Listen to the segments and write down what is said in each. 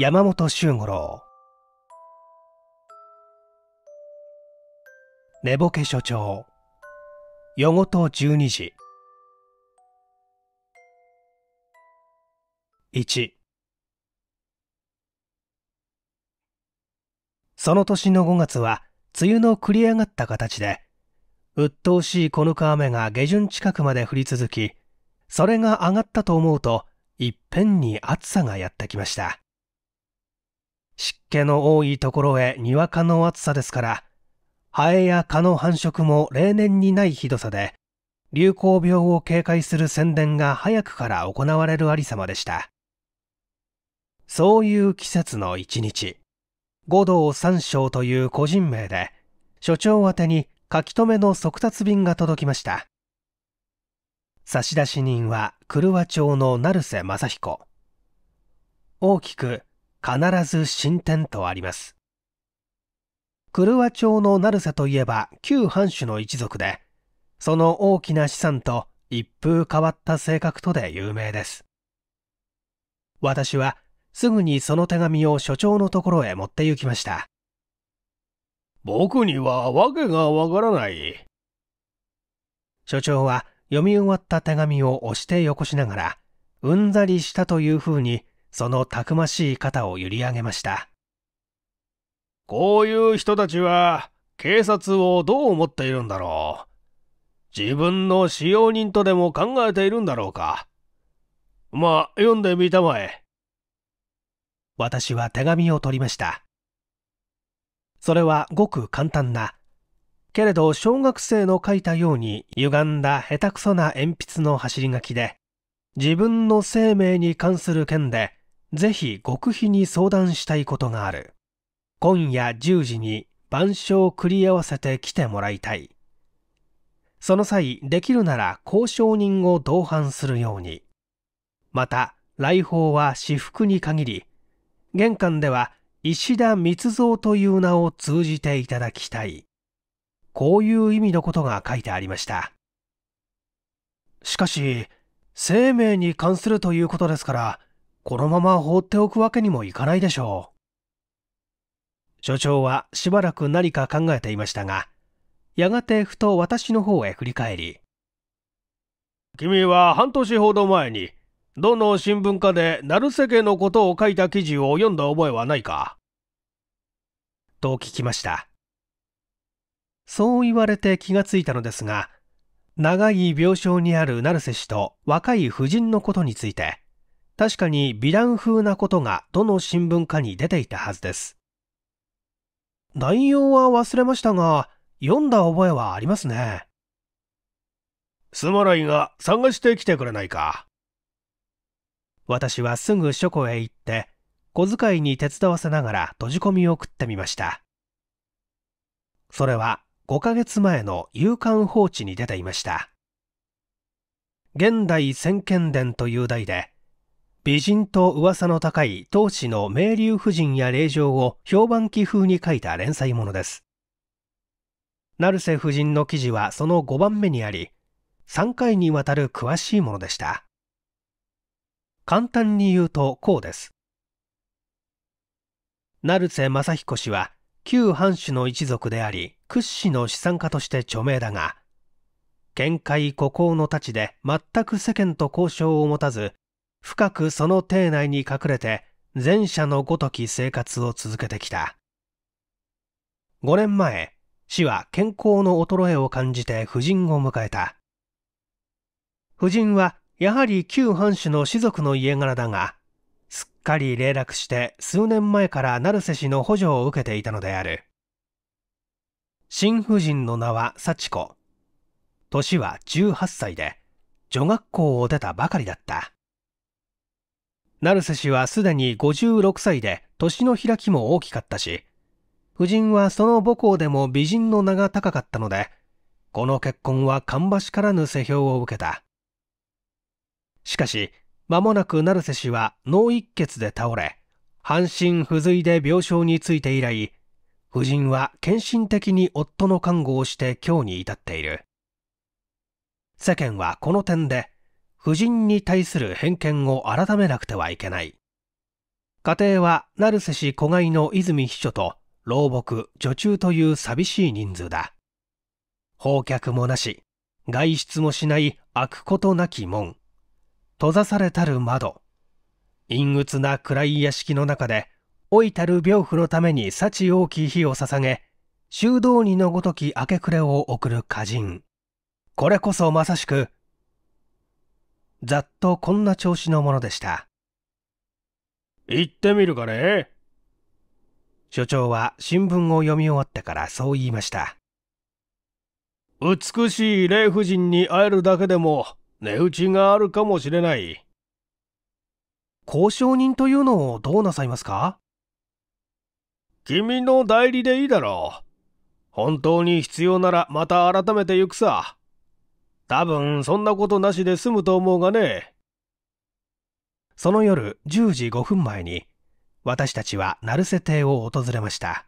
山本周五郎寝ぼけ所長夜ごと12時1その年の5月は梅雨の繰り上がった形で鬱陶しいこの雨が下旬近くまで降り続きそれが上がったと思うといっぺんに暑さがやってきました湿気の多いところへにわかの暑さですから、ハエや蚊の繁殖も例年にないひどさで、流行病を警戒する宣伝が早くから行われるありさまでした。そういう季節の一日、五道三章という個人名で、所長宛に書き留めの速達便が届きました。差出人は、黒和町の成瀬正彦。大きく、必ず進展とあります。郭町の成瀬といえば旧藩主の一族で、その大きな資産と一風変わった性格とで有名です。私はすぐにその手紙を所長のところへ持って行きました。僕には訳がわからない。所長は読み終わった手紙を押してよこしながら、うんざりしたというふうにそのたくましい肩を揺り上げましたこういう人たちは警察をどう思っているんだろう自分の使用人とでも考えているんだろうかまあ読んでみたまえ私は手紙を取りましたそれはごく簡単なけれど小学生の書いたように歪んだ下手くそな鉛筆の走り書きで自分の生命に関する件でぜひ極秘に相談したいことがある。今夜10時に板書を繰り合わせて来てもらいたい。その際、できるなら交渉人を同伴するように。また、来訪は私服に限り、玄関では石田密造という名を通じていただきたい。こういう意味のことが書いてありました。しかし、生命に関するということですから、このまま放っておくわけにもいかないでしょう。所長はしばらく何か考えていましたが、やがてふと私の方へ振り返り、君は半年ほど前に、どの新聞かで成瀬家のことを書いた記事を読んだ覚えはないかと聞きました。そう言われて気がついたのですが、長い病床にある成瀬氏と若い夫人のことについて、確かに美談風なことがどの新聞かに出ていたはずです。内容は忘れましたが、読んだ覚えはありますね。すまないが探してきてくれないか。私はすぐ書庫へ行って、小遣いに手伝わせながら閉じ込みを食ってみました。それは5ヶ月前の夕刊放置に出ていました。現代先見伝という題で、美人と噂の高い当時の名流夫人や霊場を評判記風に書いた連載ものです。成瀬夫人の記事はその5番目にあり、3回にわたる詳しいものでした。簡単に言うとこうです。成瀬正彦氏は旧藩主の一族であり屈指の資産家として著名だが見解孤高の太刀で全く世間と交渉を持たず深くその邸内に隠れて前者のごとき生活を続けてきた5年前市は健康の衰えを感じて夫人を迎えた夫人はやはり旧藩主の士族の家柄だがすっかり冷落して数年前から成瀬氏の補助を受けていたのである新婦人の名は幸子年は18歳で女学校を出たばかりだった成瀬氏はすでに56歳で年の開きも大きかったし、夫人はその母校でも美人の名が高かったので、この結婚は芳しからぬ世評を受けた。しかし、間もなく成瀬氏は脳一血で倒れ、半身不随で病床について以来、夫人は献身的に夫の看護をして今日に至っている。世間はこの点で婦人に対する偏見を改めなくてはいけない。家庭は成瀬氏子飼いの泉秘書と老木、女中という寂しい人数だ。放客もなし、外出もしない開くことなき門。閉ざされたる窓。陰鬱な暗い屋敷の中で、老いたる病婦のために幸多き日を捧げ、修道にのごとき明け暮れを送る歌人。これこそまさしく、ざっとこんな調子のものでした行ってみるかね所長は新聞を読み終わってからそう言いました美しい霊夫人に会えるだけでも値打ちがあるかもしれない交渉人というのをどうなさいますか君の代理でいいだろう本当に必要ならまた改めて行くさ多分そんなことなしで済むと思うがね。その夜10時5分前に私たちは成瀬邸を訪れました。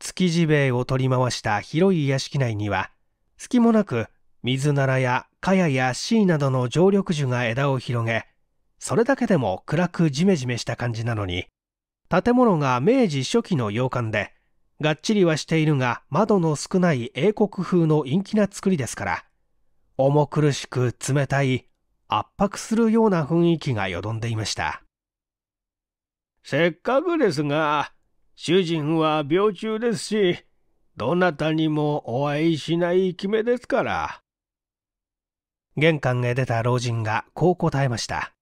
築地塀を取り回した広い屋敷内には隙もなく水ならや茅やイなどの常緑樹が枝を広げそれだけでも暗くジメジメした感じなのに建物が明治初期の洋館でがっちりはしているが窓の少ない英国風の陰気な作りですから重苦しく冷たい圧迫するような雰囲気がよどんでいましたせっかくですが主人は病中ですしどなたにもお会いしない決めですから玄関へ出た老人がこう答えました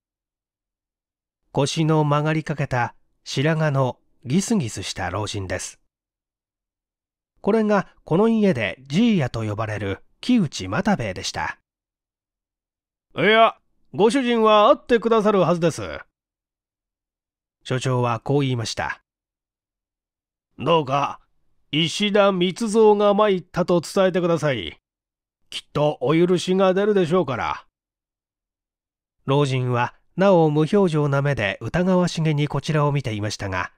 腰の曲がりかけた白髪のギスギスした老人ですこれがこの家でじーやと呼ばれる木内又兵衛でしたいやご主人は会ってくださるはずです所長はこう言いましたどうか石田密造が参ったと伝えてくださいきっとお許しが出るでしょうから老人はなお無表情な目で疑わしげにこちらを見ていましたが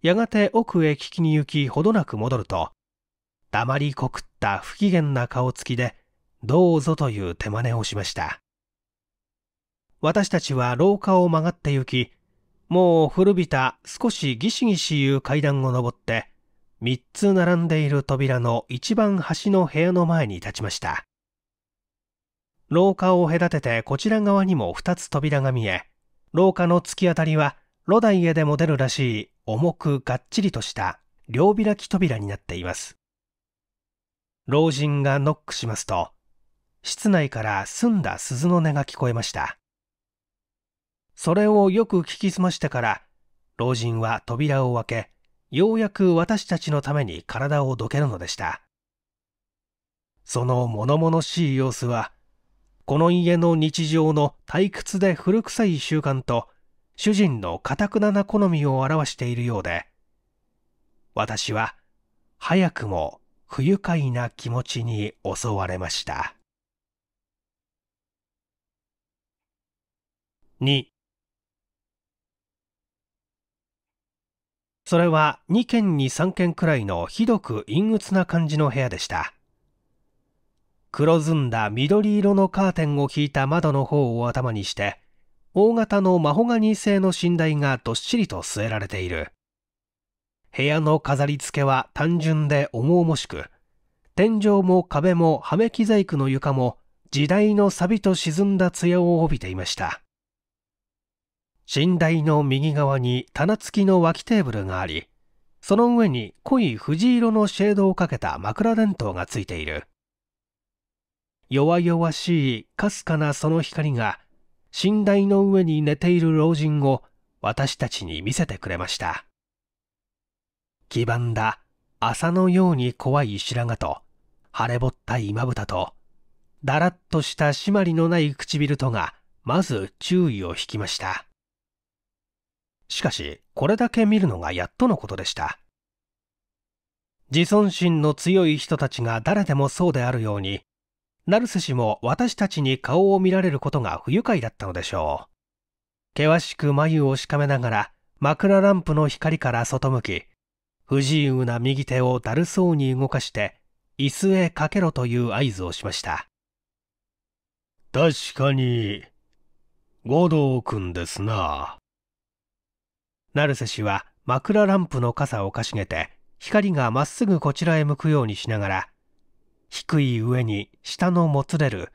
やがて奥へ聞きに行きほどなく戻ると黙りこくった不機嫌な顔つきで、どうぞという手真似をしました。私たちは廊下を曲がって行き、もう古びた少しギシギシいう階段を登って、三つ並んでいる扉の一番端の部屋の前に立ちました。廊下を隔ててこちら側にも二つ扉が見え、廊下の突き当たりは、ロダイエでも出るらしい重くがっちりとした両開き扉になっています。老人がノックしますと、室内から澄んだ鈴の音が聞こえました。それをよく聞き澄ましてから、老人は扉を開け、ようやく私たちのために体をどけるのでした。その物々しい様子は、この家の日常の退屈で古臭い習慣と、主人のたくなな好みを表しているようで、私は早くも不愉快な気持ちに襲われました。2それは2軒に3軒くらいのひどく陰鬱な感じの部屋でした。黒ずんだ緑色のカーテンを引いた窓の方を頭にして、大型のマホガニー製の寝台がどっしりと据えられている。部屋の飾り付けは単純で重々しく、天井も壁もはめき細工の床も時代の錆ビと沈んだ艶を帯びていました。寝台の右側に棚付きの脇テーブルがあり、その上に濃い藤色のシェードをかけた枕電灯がついている。弱々しいかすかなその光が、寝台の上に寝ている老人を私たちに見せてくれました。黄ばんだ麻のように怖い白髪と腫れぼったい今蓋とだらっとした締まりのない唇とがまず注意を引きましたしかしこれだけ見るのがやっとのことでした自尊心の強い人たちが誰でもそうであるように成瀬氏も私たちに顔を見られることが不愉快だったのでしょう険しく眉をしかめながら枕ランプの光から外向き不自由な右手をだるそうに動かして椅子へかけろという合図をしました確かに五道君ですな成瀬氏は枕ランプの傘をかしげて光がまっすぐこちらへ向くようにしながら低い上に下のもつれる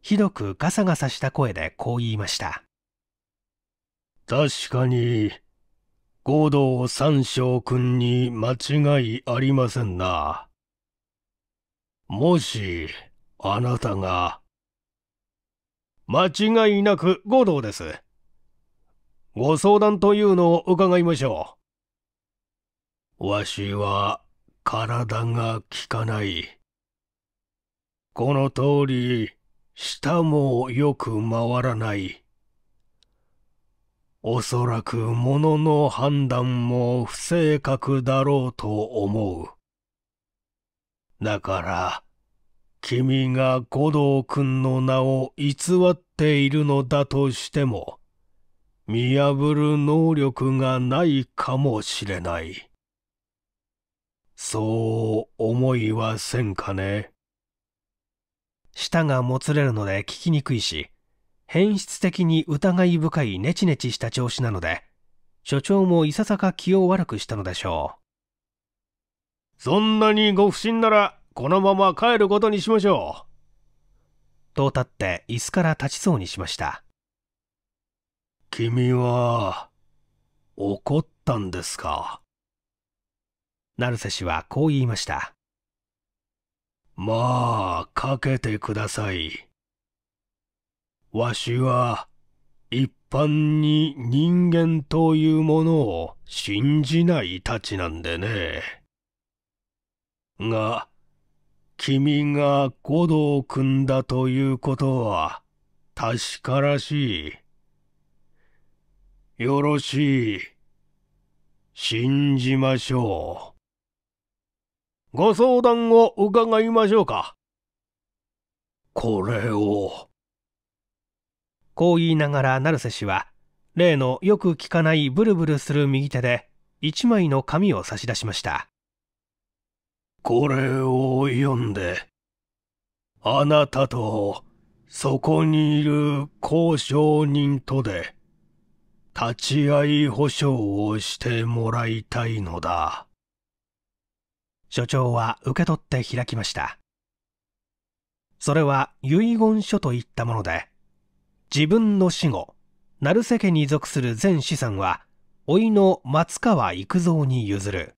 ひどくガサガサした声でこう言いました確かに合同三将君に間違いありませんな。もし、あなたが。間違いなく合同です。ご相談というのを伺いましょう。わしは体が効かない。この通り、舌もよく回らない。おそらく物の判断も不正確だろうと思う。だから、君が五道君の名を偽っているのだとしても、見破る能力がないかもしれない。そう思いはせんかね。舌がもつれるので聞きにくいし、変質的に疑い深いネチネチした調子なので、所長もいささか気を悪くしたのでしょう。そんなにご不審なら、このまま帰ることにしましょう。と立って椅子から立ちそうにしました。君は、怒ったんですか。成瀬氏はこう言いました。まあ、かけてください。わしは一般に人間というものを信じないたちなんでね。が、君が五道くんだということは確からしい。よろしい。信じましょう。ご相談を伺いましょうか。これをこう言いながら成瀬氏は、例のよく聞かないブルブルする右手で、一枚の紙を差し出しました。これを読んで、あなたと、そこにいる交渉人とで、立ち会い保証をしてもらいたいのだ。所長は受け取って開きました。それは遺言書といったもので、自分の死後、成瀬家に属する全資産は、甥の松川育三に譲る。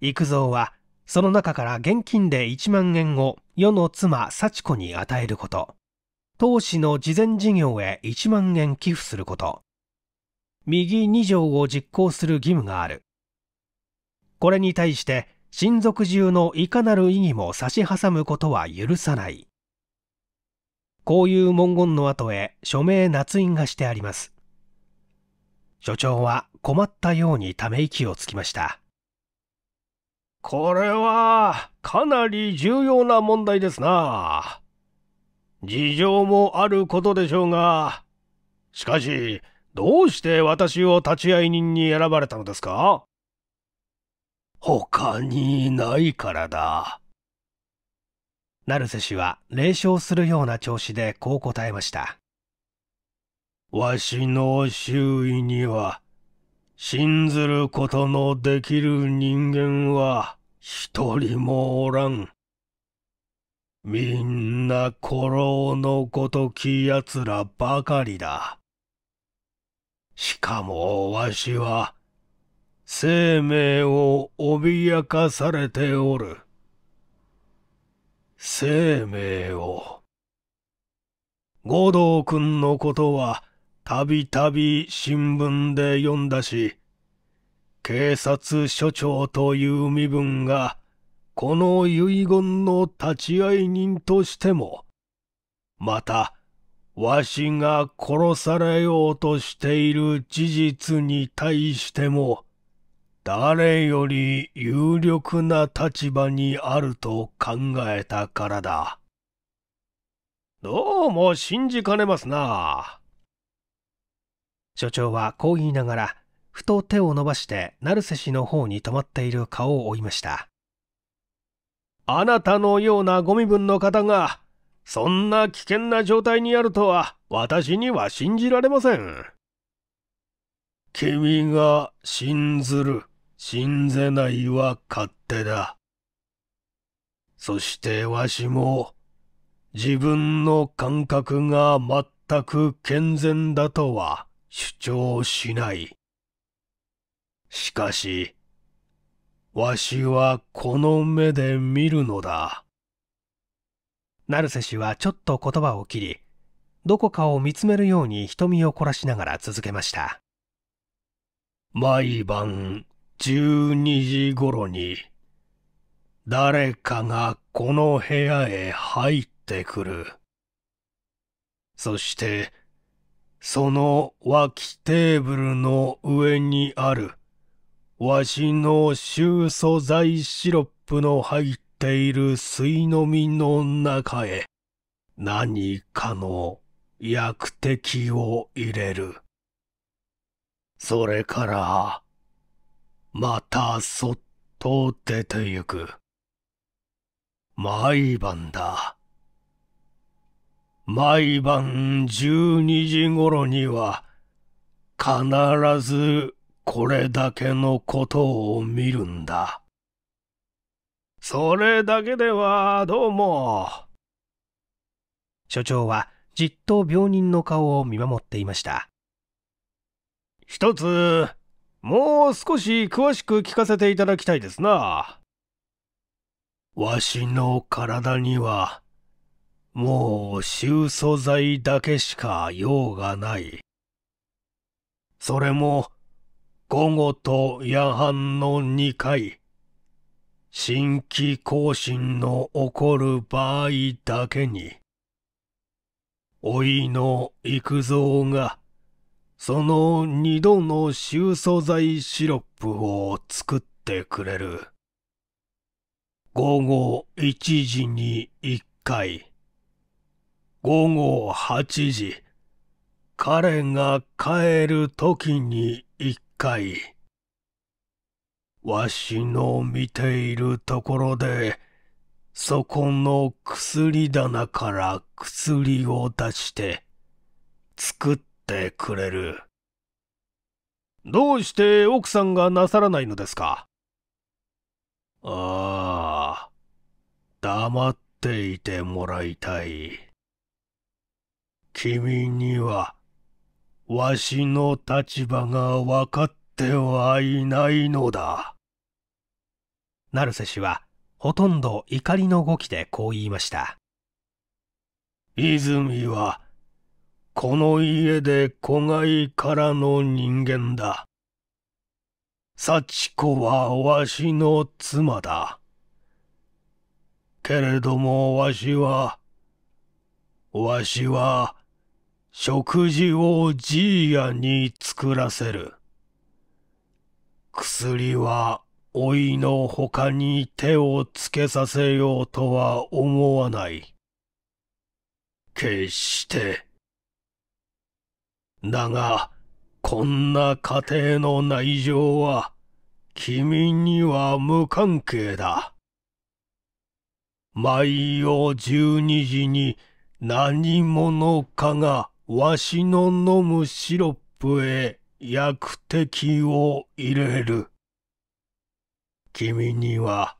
育三は、その中から現金で1万円を世の妻幸子に与えること、当資の慈善事業へ1万円寄付すること、右2条を実行する義務がある。これに対して、親族中のいかなる意義も差し挟むことは許さない。こういう文言の後へ署名捺印がしてあります。所長は困ったようにため息をつきました。これはかなり重要な問題ですな。事情もあることでしょうが、しかし、どうして私を立会人に選ばれたのですか他にないからだ。成瀬氏は冷笑するような調子でこう答えました。わしの周囲には、信ずることのできる人間は一人もおらん。みんな古老のごとき奴らばかりだ。しかもわしは、生命を脅かされておる。生命を。五道くんのことはたびたび新聞で読んだし、警察署長という身分が、この遺言の立ち会い人としても、また、わしが殺されようとしている事実に対しても、誰より有力な立場にあると考えたからだ。どうも信じかねますな。所長はこう言いながら、ふと手を伸ばして、成瀬氏の方に止まっている顔を追いました。あなたのようなご身分の方が、そんな危険な状態にあるとは、私には信じられません。君が信ずる信ぜないは勝手だ。そしてわしも、自分の感覚が全く健全だとは主張しない。しかし、わしはこの目で見るのだ。成瀬氏はちょっと言葉を切り、どこかを見つめるように瞳を凝らしながら続けました。毎晩12時頃に、誰かがこの部屋へ入ってくる。そして、その脇テーブルの上にある、わしの臭素材シロップの入っている水飲みの中へ、何かの薬滴を入れる。それから、またそっと出てゆく。毎晩だ。毎晩十二時頃には必ずこれだけのことを見るんだ。それだけではどうも。所長はじっと病人の顔を見守っていました。一つもう少し詳しく聞かせていただきたいですな。わしの体には、もう臭素剤だけしか用がない。それも、午後と夜半の2回、新規更新の起こる場合だけに、おいの幾蔵が、その二度の臭素剤シロップを作ってくれる。午後一時に一回。午後八時。彼が帰る時に一回。わしの見ているところで、そこの薬棚から薬を出して、作ってってくれる。どうして奥さんがなさらないのですかああ、黙っていてもらいたい。君には、わしの立場がわかってはいないのだ。成瀬氏は、ほとんど怒りの語気でこう言いました。泉は、この家で子飼いからの人間だ。幸子はわしの妻だ。けれどもわしは、わしは、食事をじいやに作らせる。薬は、おいのほかに手をつけさせようとは思わない。決して。だが、こんな家庭の内情は、君には無関係だ。毎夜十二時に何者かがわしの飲むシロップへ薬滴を入れる。君には、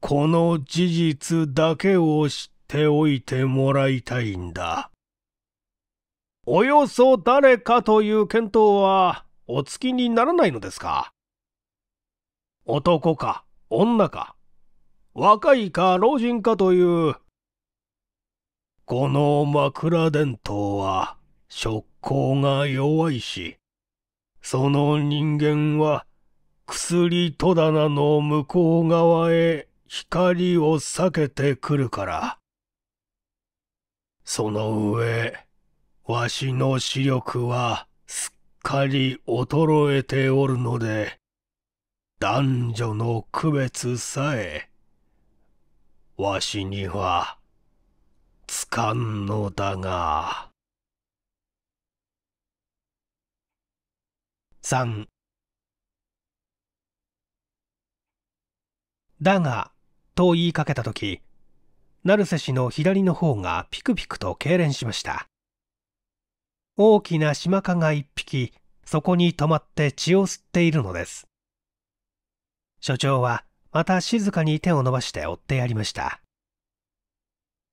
この事実だけを知っておいてもらいたいんだ。およそ誰かという見当はお付きにならないのですか男か女か若いか老人かというこの枕伝統は触光が弱いしその人間は薬戸棚の向こう側へ光を避けてくるからその上わしの視力はすっかり衰えておるので、男女の区別さえ、わしには、つかんのだが。3だが、と言いかけたとき、成瀬氏の左の方がピクピクと痙攣しました。大きなシマカが一匹、そこに止まって血を吸っているのです。所長は、また静かに手を伸ばして追ってやりました。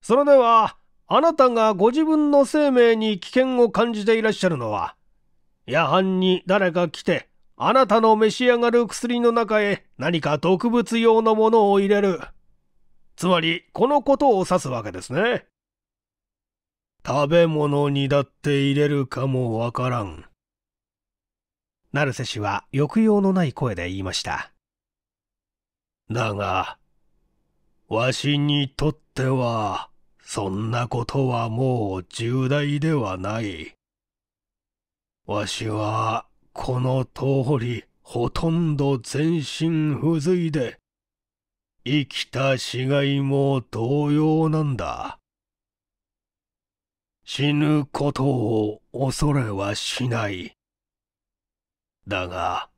それでは、あなたがご自分の生命に危険を感じていらっしゃるのは、夜半に誰か来て、あなたの召し上がる薬の中へ何か毒物用のものを入れる。つまり、このことを指すわけですね。食べ物にだって入れるかもわからん。成瀬氏は抑揚のない声で言いました。だが、わしにとっては、そんなことはもう重大ではない。わしは、この通り、ほとんど全身不随で、生きた死骸も同様なんだ。死ぬことを恐れはしない。だが、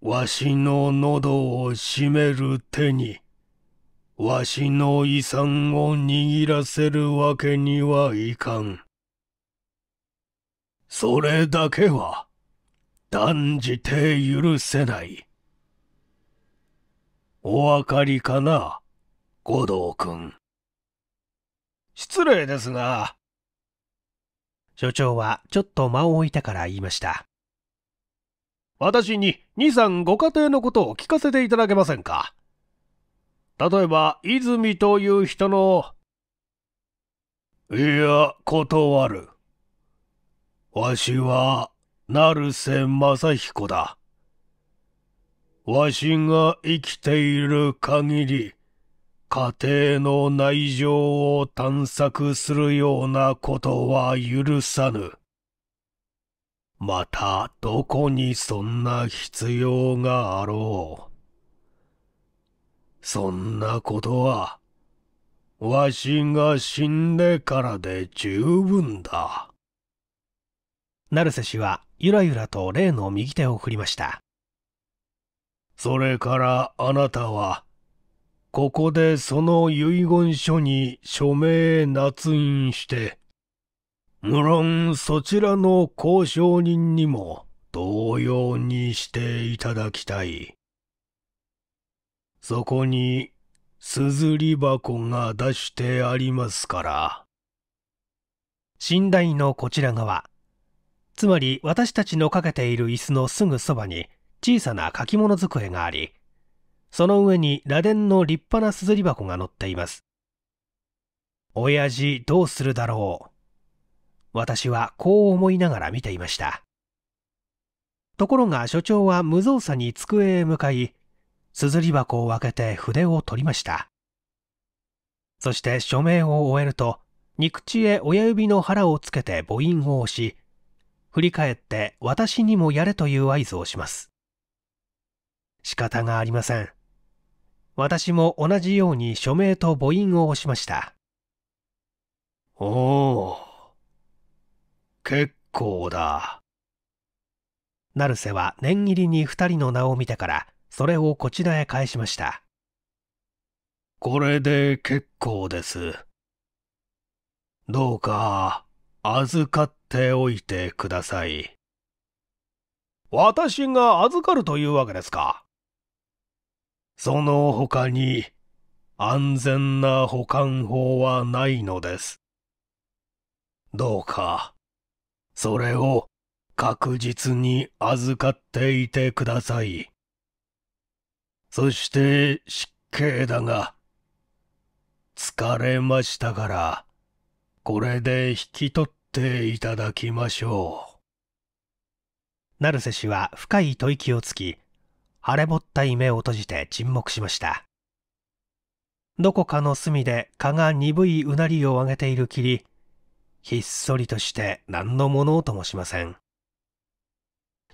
わしの喉を閉める手に、わしの遺産を握らせるわけにはいかん。それだけは、断じて許せない。お分かりかな、五道くん。失礼ですが、所長はちょっと間を置いたから言いました。私に二三ご家庭のことを聞かせていただけませんか例えば、泉という人の、いや、断る。わしは、成瀬正彦だ。わしが生きている限り、家庭の内情を探索するようなことは許さぬ。また、どこにそんな必要があろう。そんなことは、わしが死んでからで十分だ。成瀬氏は、ゆらゆらと例の右手を振りました。それからあなたは、ここでその遺言書に署名捺印して、無論そちらの交渉人にも同様にしていただきたい。そこに、すずり箱が出してありますから。寝台のこちら側。つまり私たちのかけている椅子のすぐそばに小さな書き物机があり、その上に螺鈿の立派なすずり箱が乗っています。親父どうするだろう。私はこう思いながら見ていました。ところが所長は無造作に机へ向かい、すずり箱を開けて筆を取りました。そして署名を終えると、肉地へ親指の腹をつけて母音を押し、振り返って私にもやれという合図をします。仕方がありません。私も同じように署名と母印を押しました。おお、結構だ。成瀬は念入りに二人の名を見てから、それをこちらへ返しました。これで結構です。どうか、預かっておいてください。私が預かるというわけですか。その他に安全な保管法はないのです。どうか、それを確実に預かっていてください。そして失敬だが、疲れましたから、これで引き取っていただきましょう。成瀬氏は深い吐息をつき、腫れぼったい目を閉じて沈黙しました。どこかの隅で蚊が鈍いうなりを上げているきり、ひっそりとして何の物音もしません。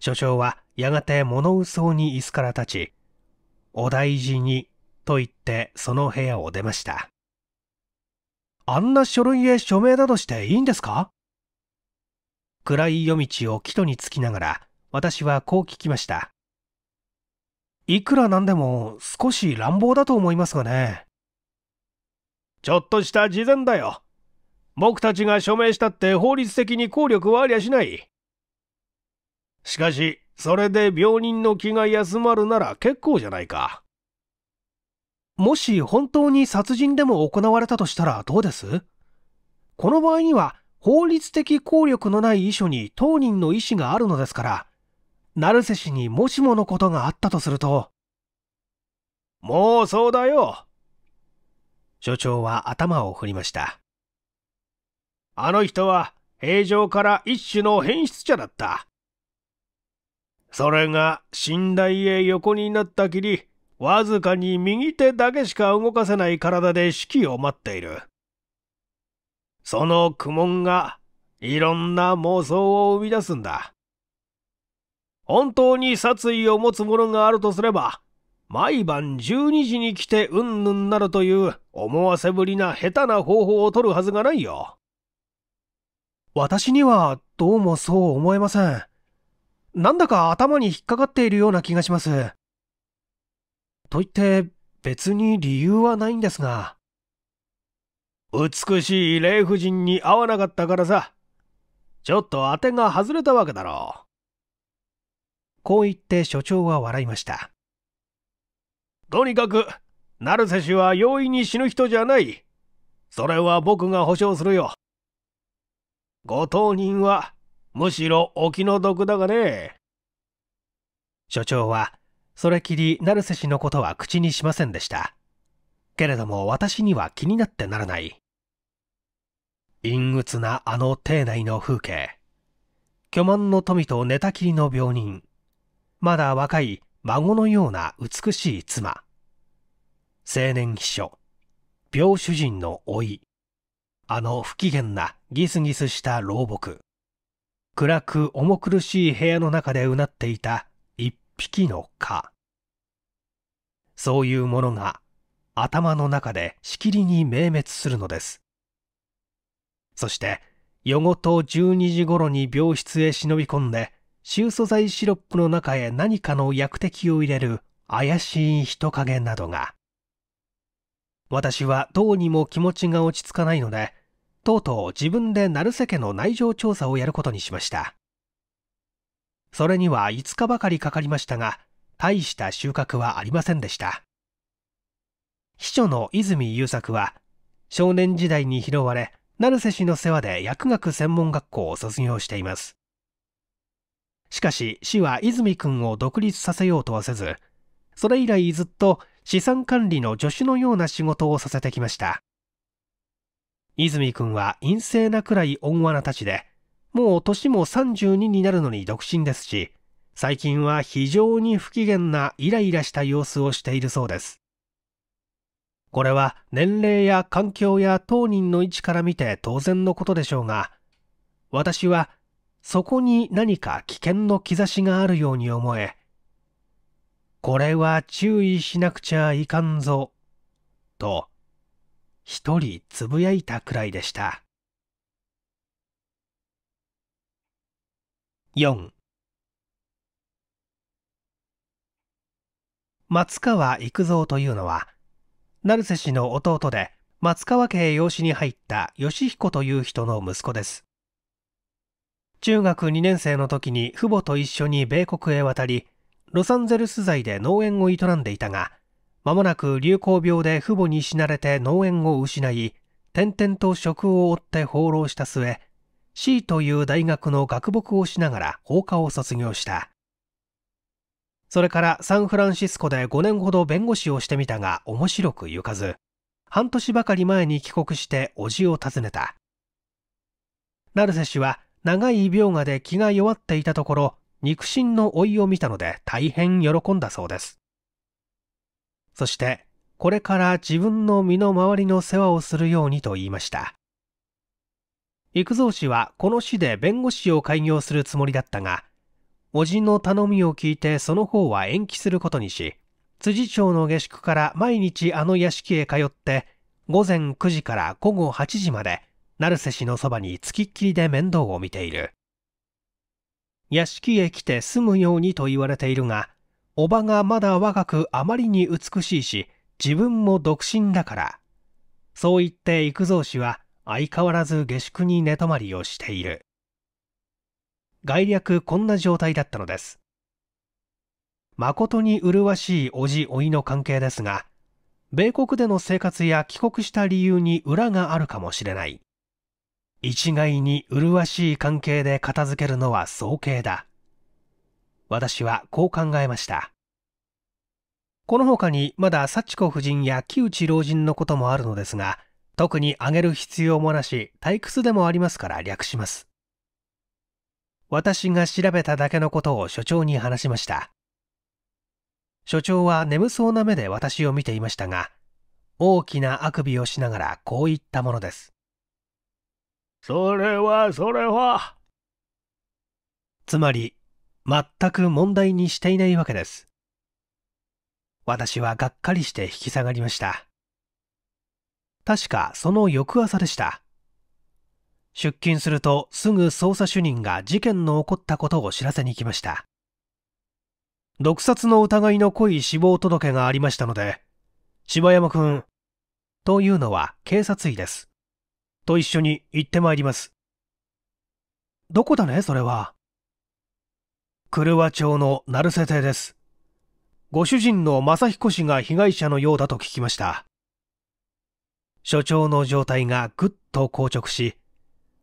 所長はやがて物そうに椅子から立ち、お大事にと言ってその部屋を出ました。あんな書類へ署名などしていいんですか暗い夜道を木戸につきながら私はこう聞きました。いくらなんでも少し乱暴だと思いますがね。ちょっとした事前だよ。僕たちが署名したって法律的に効力はありゃしない。しかし、それで病人の気が休まるなら結構じゃないか。もし本当に殺人でも行われたとしたらどうですこの場合には法律的効力のない遺書に当人の意思があるのですから、成瀬氏にもしものことがあったとするともうそうだよ所長は頭を振りましたあの人は平城から一種の変質者だったそれが寝台へ横になったきりわずかに右手だけしか動かせない体で指揮を待っているその苦悶がいろんな妄想を生み出すんだ本当に殺意を持つ者があるとすれば、毎晩12時に来てうんぬんなるという思わせぶりな下手な方法を取るはずがないよ。私にはどうもそう思えません。なんだか頭に引っかかっているような気がします。と言って別に理由はないんですが。美しい霊婦人に会わなかったからさ。ちょっと当てが外れたわけだろこう言って所長は笑いました。とにかく、成瀬氏は容易に死ぬ人じゃない。それは僕が保証するよ。ご当人は、むしろお気の毒だがね。所長は、それきり成瀬氏のことは口にしませんでした。けれども私には気になってならない。陰鬱なあの邸内の風景。巨万の富と寝たきりの病人。まだ若い孫のような美しい妻、青年秘書、病主人の老い、あの不機嫌なギスギスした老木、暗く重苦しい部屋の中でうなっていた一匹の蚊。そういうものが頭の中でしきりに明滅するのです。そして、夜ごと12時頃に病室へ忍び込んで、シュー素材シロップの中へ何かの薬滴を入れる怪しい人影などが。私はどうにも気持ちが落ち着かないので、とうとう自分で成瀬家の内情調査をやることにしました。それには5日ばかりかかりましたが、大した収穫はありませんでした。秘書の泉優作は、少年時代に拾われ、成瀬氏の世話で薬学専門学校を卒業しています。しかし市は泉君を独立させようとはせずそれ以来ずっと資産管理の助手のような仕事をさせてきました泉君は陰性なくらい温和なたちでもう年も32になるのに独身ですし最近は非常に不機嫌なイライラした様子をしているそうですこれは年齢や環境や当人の位置から見て当然のことでしょうが私はそこに何か危険の兆しがあるように思え、これは注意しなくちゃいかんぞ、と、一人つぶやいたくらいでした。4松川育三というのは、成瀬氏の弟で松川家養子に入った義彦という人の息子です。中学2年生の時に父母と一緒に米国へ渡り、ロサンゼルス在で農園を営んでいたが、間もなく流行病で父母に死なれて農園を失い、転々と職を負って放浪した末、C という大学の学牧をしながら放火を卒業した。それからサンフランシスコで5年ほど弁護士をしてみたが面白く行かず、半年ばかり前に帰国して叔父を訪ねた。成瀬氏は長い病画で気が弱っていたところ、肉親の老いを見たので大変喜んだそうです。そして、これから自分の身の回りの世話をするようにと言いました。育三氏はこの市で弁護士を開業するつもりだったが、叔父の頼みを聞いてその方は延期することにし、辻町の下宿から毎日あの屋敷へ通って、午前9時から午後8時まで、成瀬氏のそばにつきっきりで面倒を見ている屋敷へ来て住むようにと言われているが叔母がまだ若くあまりに美しいし自分も独身だからそう言って幾蔵氏は相変わらず下宿に寝泊まりをしている概略こんな状態だったのです誠に麗しい叔父甥の関係ですが米国での生活や帰国した理由に裏があるかもしれない一概に麗しい関係で片付けるのは早計だ。私はこう考えました。この他にまだ幸子夫人や木内老人のこともあるのですが、特に挙げる必要もなし退屈でもありますから略します。私が調べただけのことを所長に話しました。所長は眠そうな目で私を見ていましたが、大きなあくびをしながらこう言ったものです。それはそれは。つまり、全く問題にしていないわけです。私はがっかりして引き下がりました。確かその翌朝でした。出勤するとすぐ捜査主任が事件の起こったことを知らせに来ました。毒殺の疑いの濃い死亡届がありましたので、柴山くん、というのは警察医です。と一緒に行ってまいります。どこだね、それは。黒和町の成瀬邸です。ご主人の正彦氏が被害者のようだと聞きました。所長の状態がぐっと硬直し、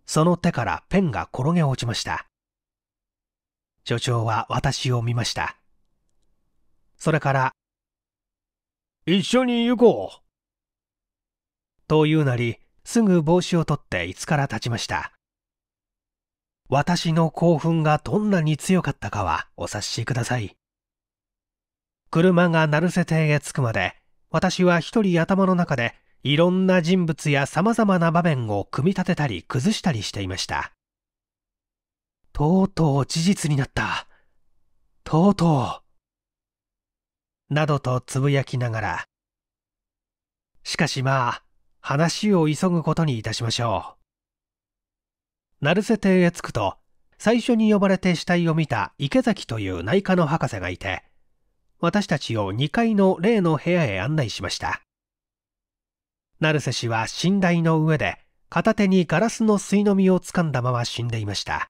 その手からペンが転げ落ちました。所長は私を見ました。それから、一緒に行こう。というなり、すぐ帽子を取って椅子から立ちました。私の興奮がどんなに強かったかはお察しください。車が鳴瀬邸へ着くまで、私は一人頭の中でいろんな人物や様々な場面を組み立てたり崩したりしていました。とうとう事実になった。とうとう。などとつぶやきながら。しかしまあ、話を急ぐことにいたしましょう。成瀬邸へ着くと、最初に呼ばれて死体を見た池崎という内科の博士がいて、私たちを2階の例の部屋へ案内しました。成瀬氏は寝台の上で、片手にガラスの水飲みをつかんだまま死んでいました。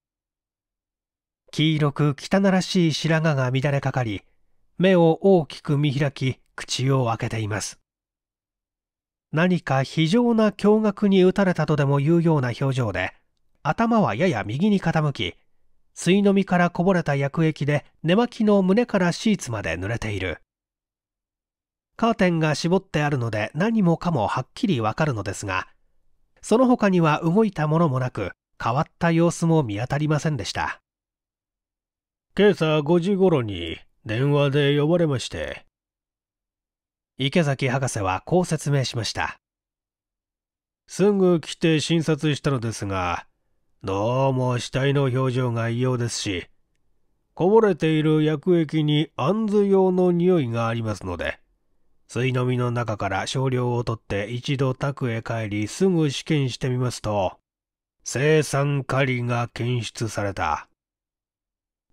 黄色く汚らしい白髪が乱れかかり、目を大きく見開き、口を開けています。何か非常な驚愕に打たれたとでもいうような表情で、頭はやや右に傾き、吸い飲みからこぼれた薬液で寝巻きの胸からシーツまで濡れている。カーテンが絞ってあるので何もかもはっきりわかるのですが、その他には動いたものもなく、変わった様子も見当たりませんでした。今朝5時頃に電話で呼ばれまして、池崎博士はこう説明しましたすぐ来て診察したのですがどうも死体の表情が異様ですしこぼれている薬液に杏ず用の匂いがありますので水飲みの中から少量を取って一度宅へ帰りすぐ試験してみますと青酸カリが検出された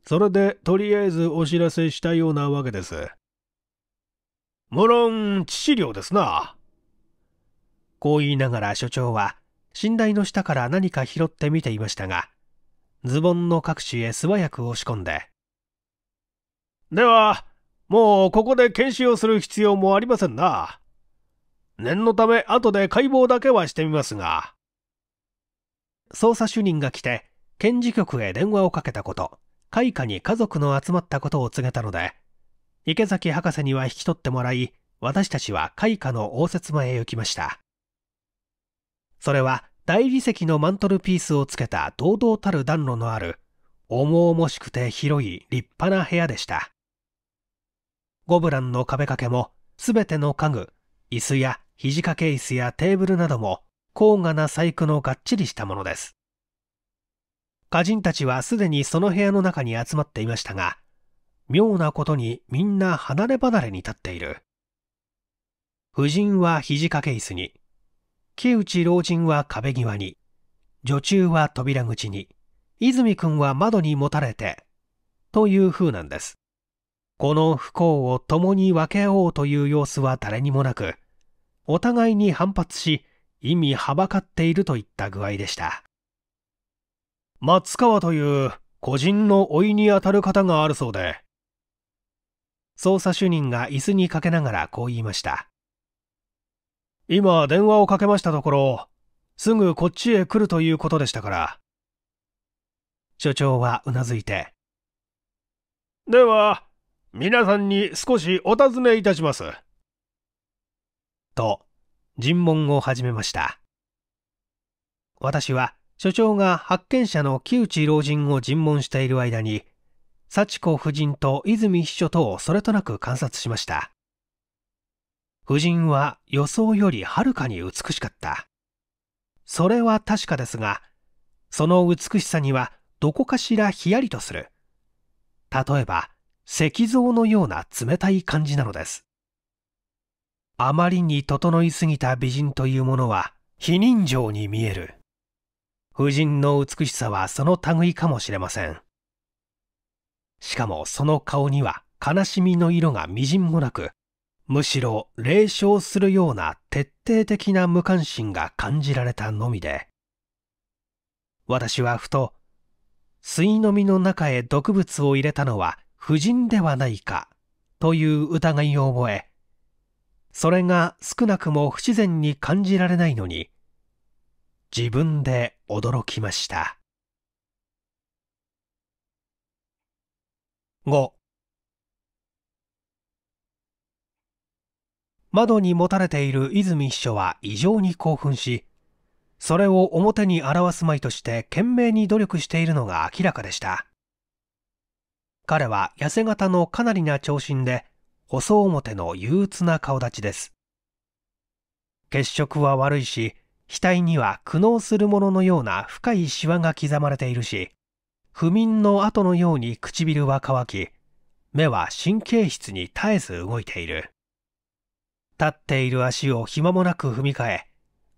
それでとりあえずお知らせしたようなわけです無論、致死量ですな。こう言いながら所長は、寝台の下から何か拾ってみていましたが、ズボンの各しへ素早く押し込んで、では、もうここで検視をする必要もありませんな。念のため後で解剖だけはしてみますが。捜査主任が来て、検事局へ電話をかけたこと、開花に家族の集まったことを告げたので、池崎博士には引き取ってもらい、私たちは開花の応接間へ行きました。それは大理石のマントルピースをつけた堂々たる暖炉のある、重々しくて広い立派な部屋でした。ゴブランの壁掛けも、すべての家具、椅子や肘掛け椅子やテーブルなども、高雅な細工のがっちりしたものです。家人たちはすでにその部屋の中に集まっていましたが、妙なことにみんな離れ離れに立っている。夫人は肘掛け椅子に、木内老人は壁際に、女中は扉口に、泉君は窓に持たれて、という風なんです。この不幸を共に分け合おうという様子は誰にもなく、お互いに反発し、意味はばかっているといった具合でした。松川という個人の老いにあたる方があるそうで、捜査主任が椅子にかけながらこう言いました。今電話をかけましたところ、すぐこっちへ来るということでしたから。所長はうなずいて。では、皆さんに少しお尋ねいたします。と、尋問を始めました。私は所長が発見者の木内老人を尋問している間に幸子夫人と泉秘書とをそれとなく観察しました夫人は予想よりはるかに美しかったそれは確かですがその美しさにはどこかしらヒヤリとする例えば石像のような冷たい感じなのですあまりに整いすぎた美人というものは非人情に見える夫人の美しさはその類かもしれませんしかもその顔には悲しみの色がみじんもなく、むしろ冷笑するような徹底的な無関心が感じられたのみで、私はふと、水飲みの中へ毒物を入れたのは婦人ではないかという疑いを覚え、それが少なくも不自然に感じられないのに、自分で驚きました。5窓に持たれている泉秘書は異常に興奮しそれを表に表すまいとして懸命に努力しているのが明らかでした彼は痩せ型のかなりな長身で細表の憂鬱な顔立ちです血色は悪いし額には苦悩するもののような深いシワが刻まれているし不眠の後のように唇は乾き、目は神経質に絶えず動いている。立っている足を暇もなく踏み替え、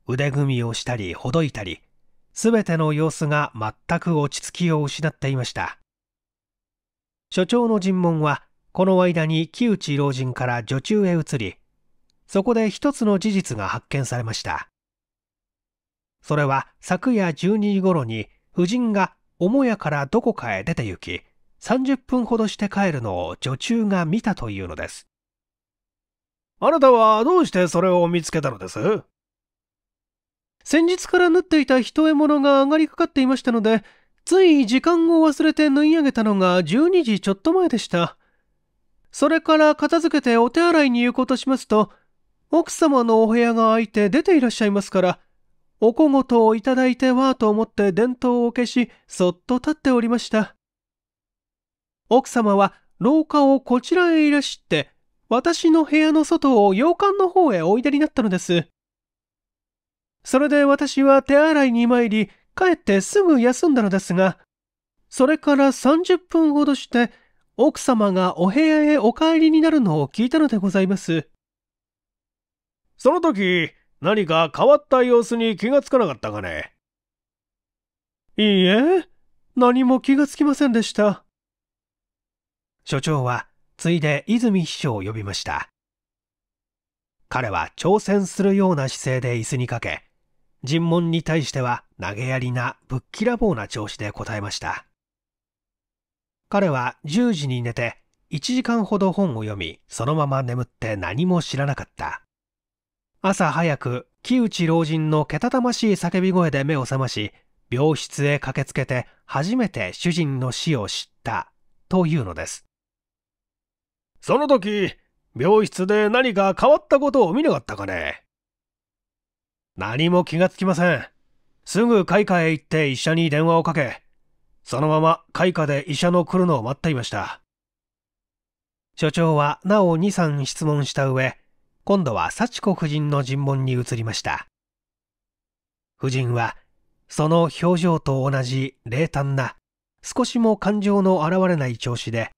腕組みをしたりほどいたり、すべての様子が全く落ち着きを失っていました。所長の尋問は、この間に木内老人から女中へ移り、そこで一つの事実が発見されました。それは昨夜12時頃に、夫人が母屋からどこかへ出て行き、30分ほどして帰るのを女中が見たというのです。あなたはどうしてそれを見つけたのです先日から縫っていた一獲物が上がりかかっていましたので、つい時間を忘れて縫い上げたのが12時ちょっと前でした。それから片付けてお手洗いに行こうとしますと、奥様のお部屋が空いて出ていらっしゃいますから、お小言をいただいてはと思って伝統を消し、そっと立っておりました。奥様は廊下をこちらへいらして、私の部屋の外を洋館の方へおいでになったのです。それで私は手洗いに参り、帰ってすぐ休んだのですが、それから30分ほどして、奥様がお部屋へお帰りになるのを聞いたのでございます。その時、何か変わった様子に気がつかなかったかねいいえ、何も気がつきませんでした。所長は、ついで泉秘書を呼びました。彼は挑戦するような姿勢で椅子にかけ、尋問に対しては投げやりなぶっきらぼうな調子で答えました。彼は10時に寝て1時間ほど本を読み、そのまま眠って何も知らなかった。朝早く、木内老人のけたたましい叫び声で目を覚まし、病室へ駆けつけて初めて主人の死を知った、というのです。その時、病室で何か変わったことを見なかったかね何も気がつきません。すぐ開花へ行って医者に電話をかけ、そのまま開花で医者の来るのを待っていました。所長はなお2、3質問した上、今度は幸子夫人の尋問に移りました夫人はその表情と同じ冷淡な少しも感情の現れない調子で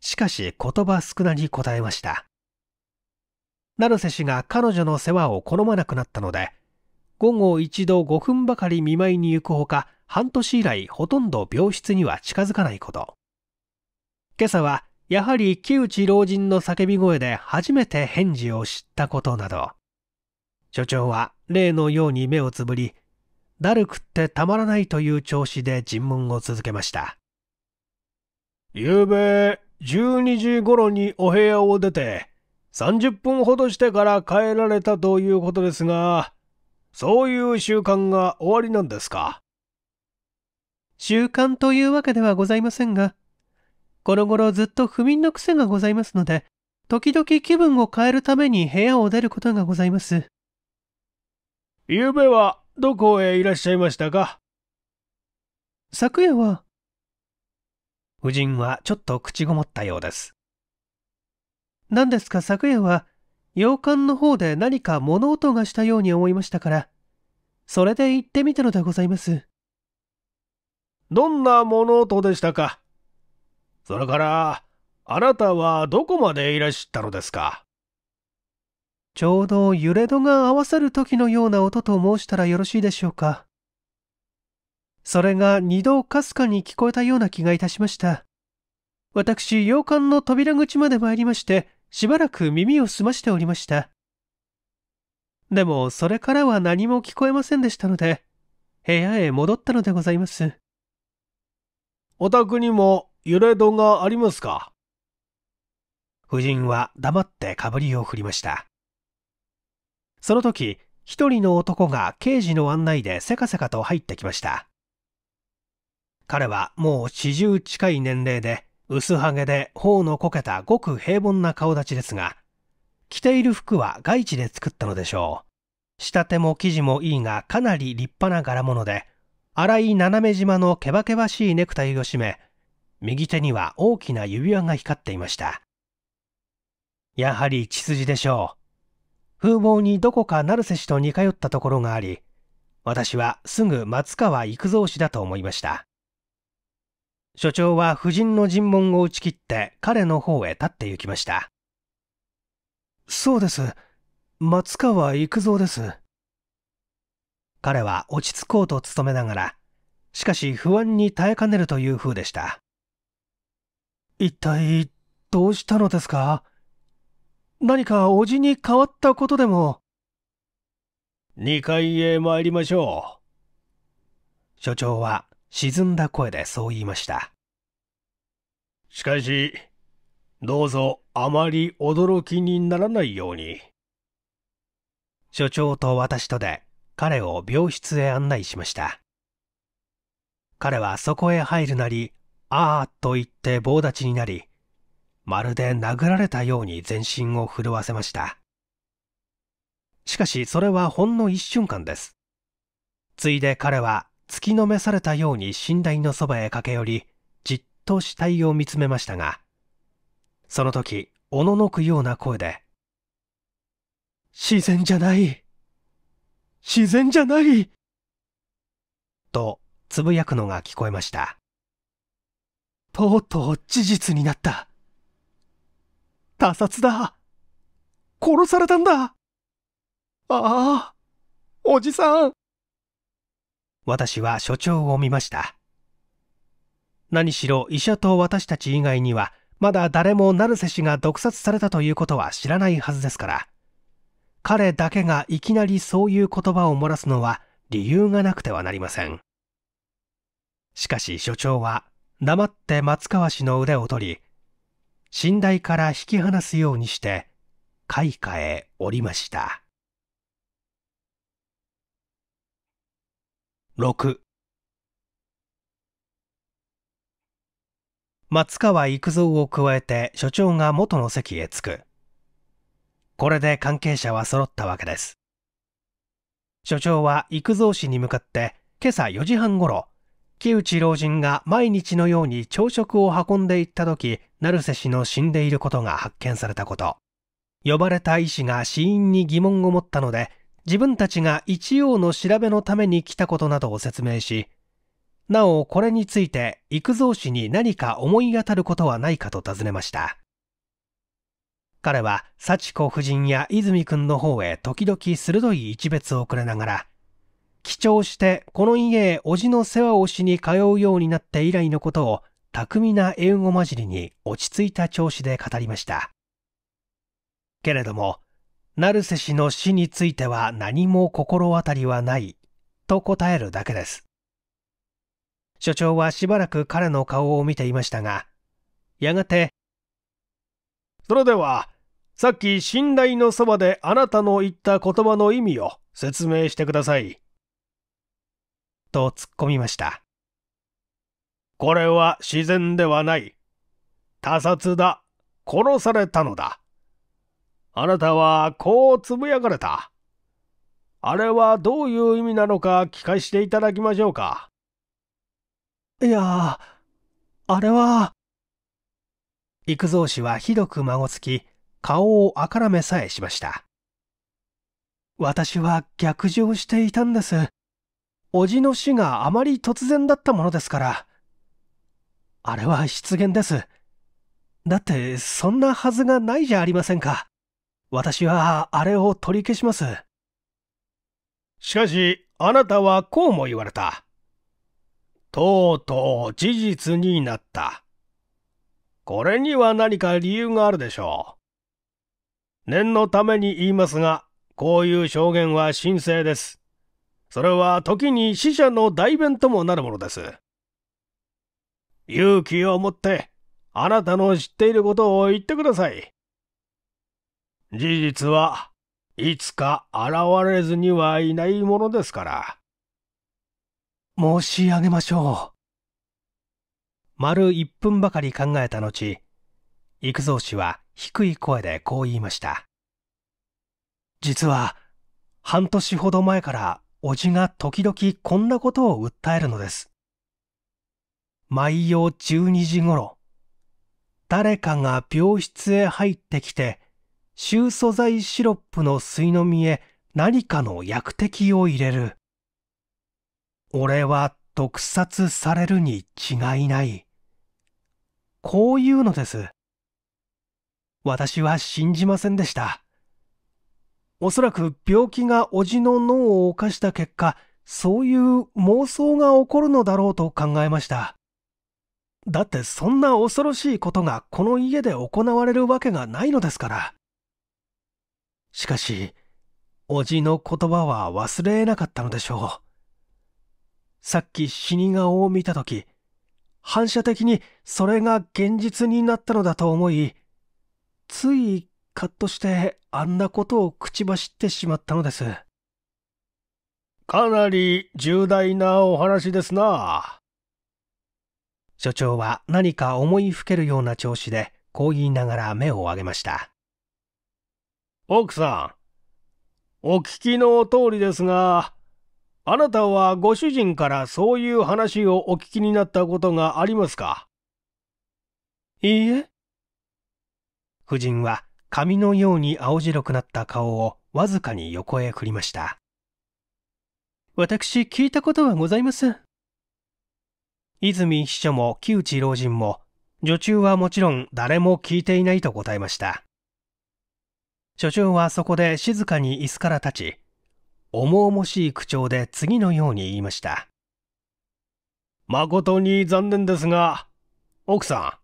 しかし言葉少なに答えました成瀬氏が彼女の世話を好まなくなったので午後一度5分ばかり見舞いに行くほか半年以来ほとんど病室には近づかないこと今朝はやはり木内老人の叫び声で初めて返事を知ったことなど、所長は例のように目をつぶり、だるくってたまらないという調子で尋問を続けました。夕べ12時頃にお部屋を出て、30分ほどしてから帰られたということですが、そういう習慣が終わりなんですか習慣というわけではございませんが、この頃ずっと不眠の癖がございますので、時々気分を変えるために部屋を出ることがございます。昨夜はどこへいらっしゃいましたか昨夜は。夫人はちょっと口ごもったようです。何ですか昨夜は、洋館の方で何か物音がしたように思いましたから、それで行ってみたのでございます。どんな物音でしたかそれから、あなたはどこまでいらっしゃったのですかちょうど揺れ戸が合わさる時のような音と申したらよろしいでしょうか。それが二度かすかに聞こえたような気がいたしました。私、洋館の扉口まで参りまして、しばらく耳を澄ましておりました。でも、それからは何も聞こえませんでしたので、部屋へ戻ったのでございます。お宅にも由来丼がありますか夫人は黙ってかぶりを振りました。その時、一人の男が刑事の案内でせかせかと入ってきました。彼はもう四十近い年齢で、薄はげで頬のこけたごく平凡な顔立ちですが、着ている服は外地で作ったのでしょう。仕立ても生地もいいがかなり立派な柄物で、荒い斜め島のけばけばしいネクタイを締め、右手には大きな指輪が光っていました。やはり血筋でしょう。風貌にどこか成瀬氏と似通ったところがあり、私はすぐ松川育三氏だと思いました。所長は夫人の尋問を打ち切って彼の方へ立って行きました。そうです。松川育三です。彼は落ち着こうと努めながら、しかし不安に耐えかねるという風でした。一体どうしたのですか何か叔父に変わったことでも。2階へ参りましょう。所長は沈んだ声でそう言いました。しかし、どうぞあまり驚きにならないように。所長と私とで彼を病室へ案内しました。彼はそこへ入るなりああと言って棒立ちになり、まるで殴られたように全身を震わせました。しかしそれはほんの一瞬間です。ついで彼は突きのめされたように寝台のそばへ駆け寄り、じっと死体を見つめましたが、その時、おののくような声で、自然じゃない。自然じゃない。と、つぶやくのが聞こえました。とうとう事実になった。他殺だ。殺されたんだ。ああ、おじさん。私は所長を見ました。何しろ医者と私たち以外には、まだ誰も成瀬氏が毒殺されたということは知らないはずですから、彼だけがいきなりそういう言葉を漏らすのは理由がなくてはなりません。しかし所長は黙って松川氏の腕を取り、寝台から引き離すようにして、開花へ降りました。六。松川育三を加えて所長が元の席へ着く。これで関係者は揃ったわけです。所長は育三氏に向かって今朝4時半ごろ、木内老人が毎日のように朝食を運んでいった時成瀬氏の死んでいることが発見されたこと呼ばれた医師が死因に疑問を持ったので自分たちが一応の調べのために来たことなどを説明しなおこれについて育三氏に何か思い当たることはないかと尋ねました彼は幸子夫人や泉君の方へ時々鋭い一別をくれながら帰調してこの家へ叔父の世話をしに通うようになって以来のことを巧みな英語交じりに落ち着いた調子で語りましたけれども成瀬氏の死については何も心当たりはないと答えるだけです所長はしばらく彼の顔を見ていましたがやがてそれではさっき信頼のそばであなたの言った言葉の意味を説明してください。と突っ込みました。これは自然ではない。他殺だ。殺されたのだ。あなたはこうつぶやかれた。あれはどういう意味なのか聞かしていただきましょうか。いやあれは。育蔵氏はひどくまごつき、顔をあからめさえしました。私は逆上していたんです。叔父の死があまり突然だったものですから。あれは失言です。だって、そんなはずがないじゃありませんか。私は、あれを取り消します。しかし、あなたはこうも言われた。とうとう事実になった。これには何か理由があるでしょう。念のために言いますが、こういう証言は神聖です。それは時に死者の代弁ともなるものです。勇気を持って、あなたの知っていることを言ってください。事実はいつか現れずにはいないものですから。申し上げましょう。丸一分ばかり考えた後、幾蔵氏は低い声でこう言いました。実は、半年ほど前からおじが時々こんなことを訴えるのです。毎夜12時頃、誰かが病室へ入ってきて、シュー素材シロップの水飲みへ何かの薬滴を入れる。俺は毒殺されるに違いない。こういうのです。私は信じませんでした。おそらく病気がおじの脳を犯した結果、そういう妄想が起こるのだろうと考えました。だってそんな恐ろしいことがこの家で行われるわけがないのですから。しかし、おじの言葉は忘れなかったのでしょう。さっき死に顔を見たとき、反射的にそれが現実になったのだと思い、ついカッとしてあんなことを口走ってしまったのです。かなり重大なお話ですな。所長は何か思いふけるような調子でこう言いながら目を上げました。奥さん、お聞きの通りですが、あなたはご主人からそういう話をお聞きになったことがありますかいいえ。夫人は紙のように青白くなった顔をわずかに横へ振りました。私、聞いたことはございません。泉秘書も木内老人も、女中はもちろん誰も聞いていないと答えました。所長はそこで静かに椅子から立ち、重々しい口調で次のように言いました。誠に残念ですが、奥さ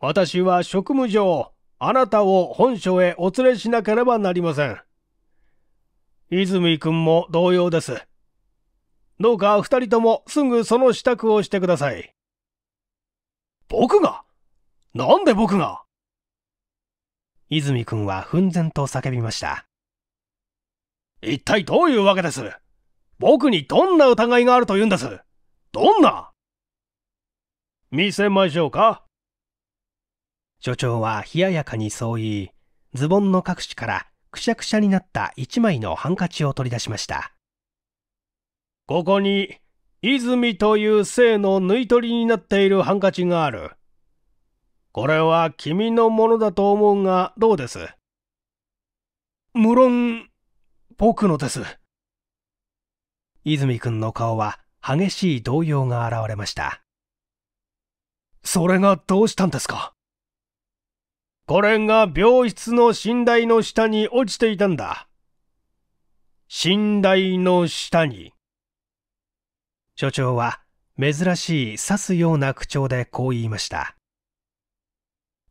ん、私は職務上、あなたを本所へお連れしなければなりません。泉君も同様です。どうか二人ともすぐその支度をしてください。僕がなんで僕が泉君は奮然と叫びました。一体どういうわけです僕にどんな疑いがあると言うんですどんな見せましょうか所長は冷ややかにそう言い、ズボンの隠しからくしゃくしゃになった一枚のハンカチを取り出しました。ここに、泉という姓の縫い取りになっているハンカチがある。これは君のものだと思うが、どうです無論、僕のです。泉くんの顔は激しい動揺が現れました。それがどうしたんですかこれが病室の寝台の下に落ちていたんだ。寝台の下に。所長は珍しい刺すような口調でこう言いました。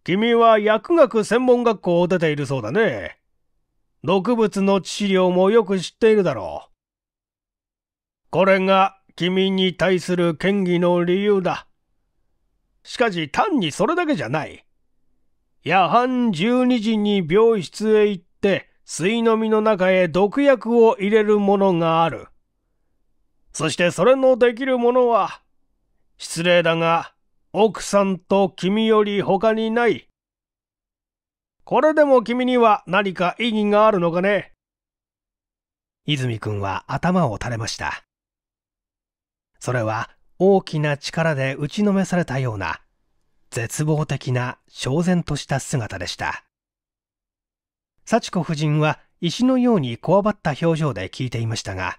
君は薬学専門学校を出ているそうだね。毒物の治療もよく知っているだろう。これが君に対する嫌疑の理由だ。しかし単にそれだけじゃない。夜半12時に病室へ行って、水飲みの中へ毒薬を入れるものがある。そしてそれのできるものは、失礼だが、奥さんと君より他にない。これでも君には何か意義があるのかね泉くんは頭を垂れました。それは大きな力で打ちのめされたような絶望的な焦然とした姿でした幸子夫人は石のようにこわばった表情で聞いていましたが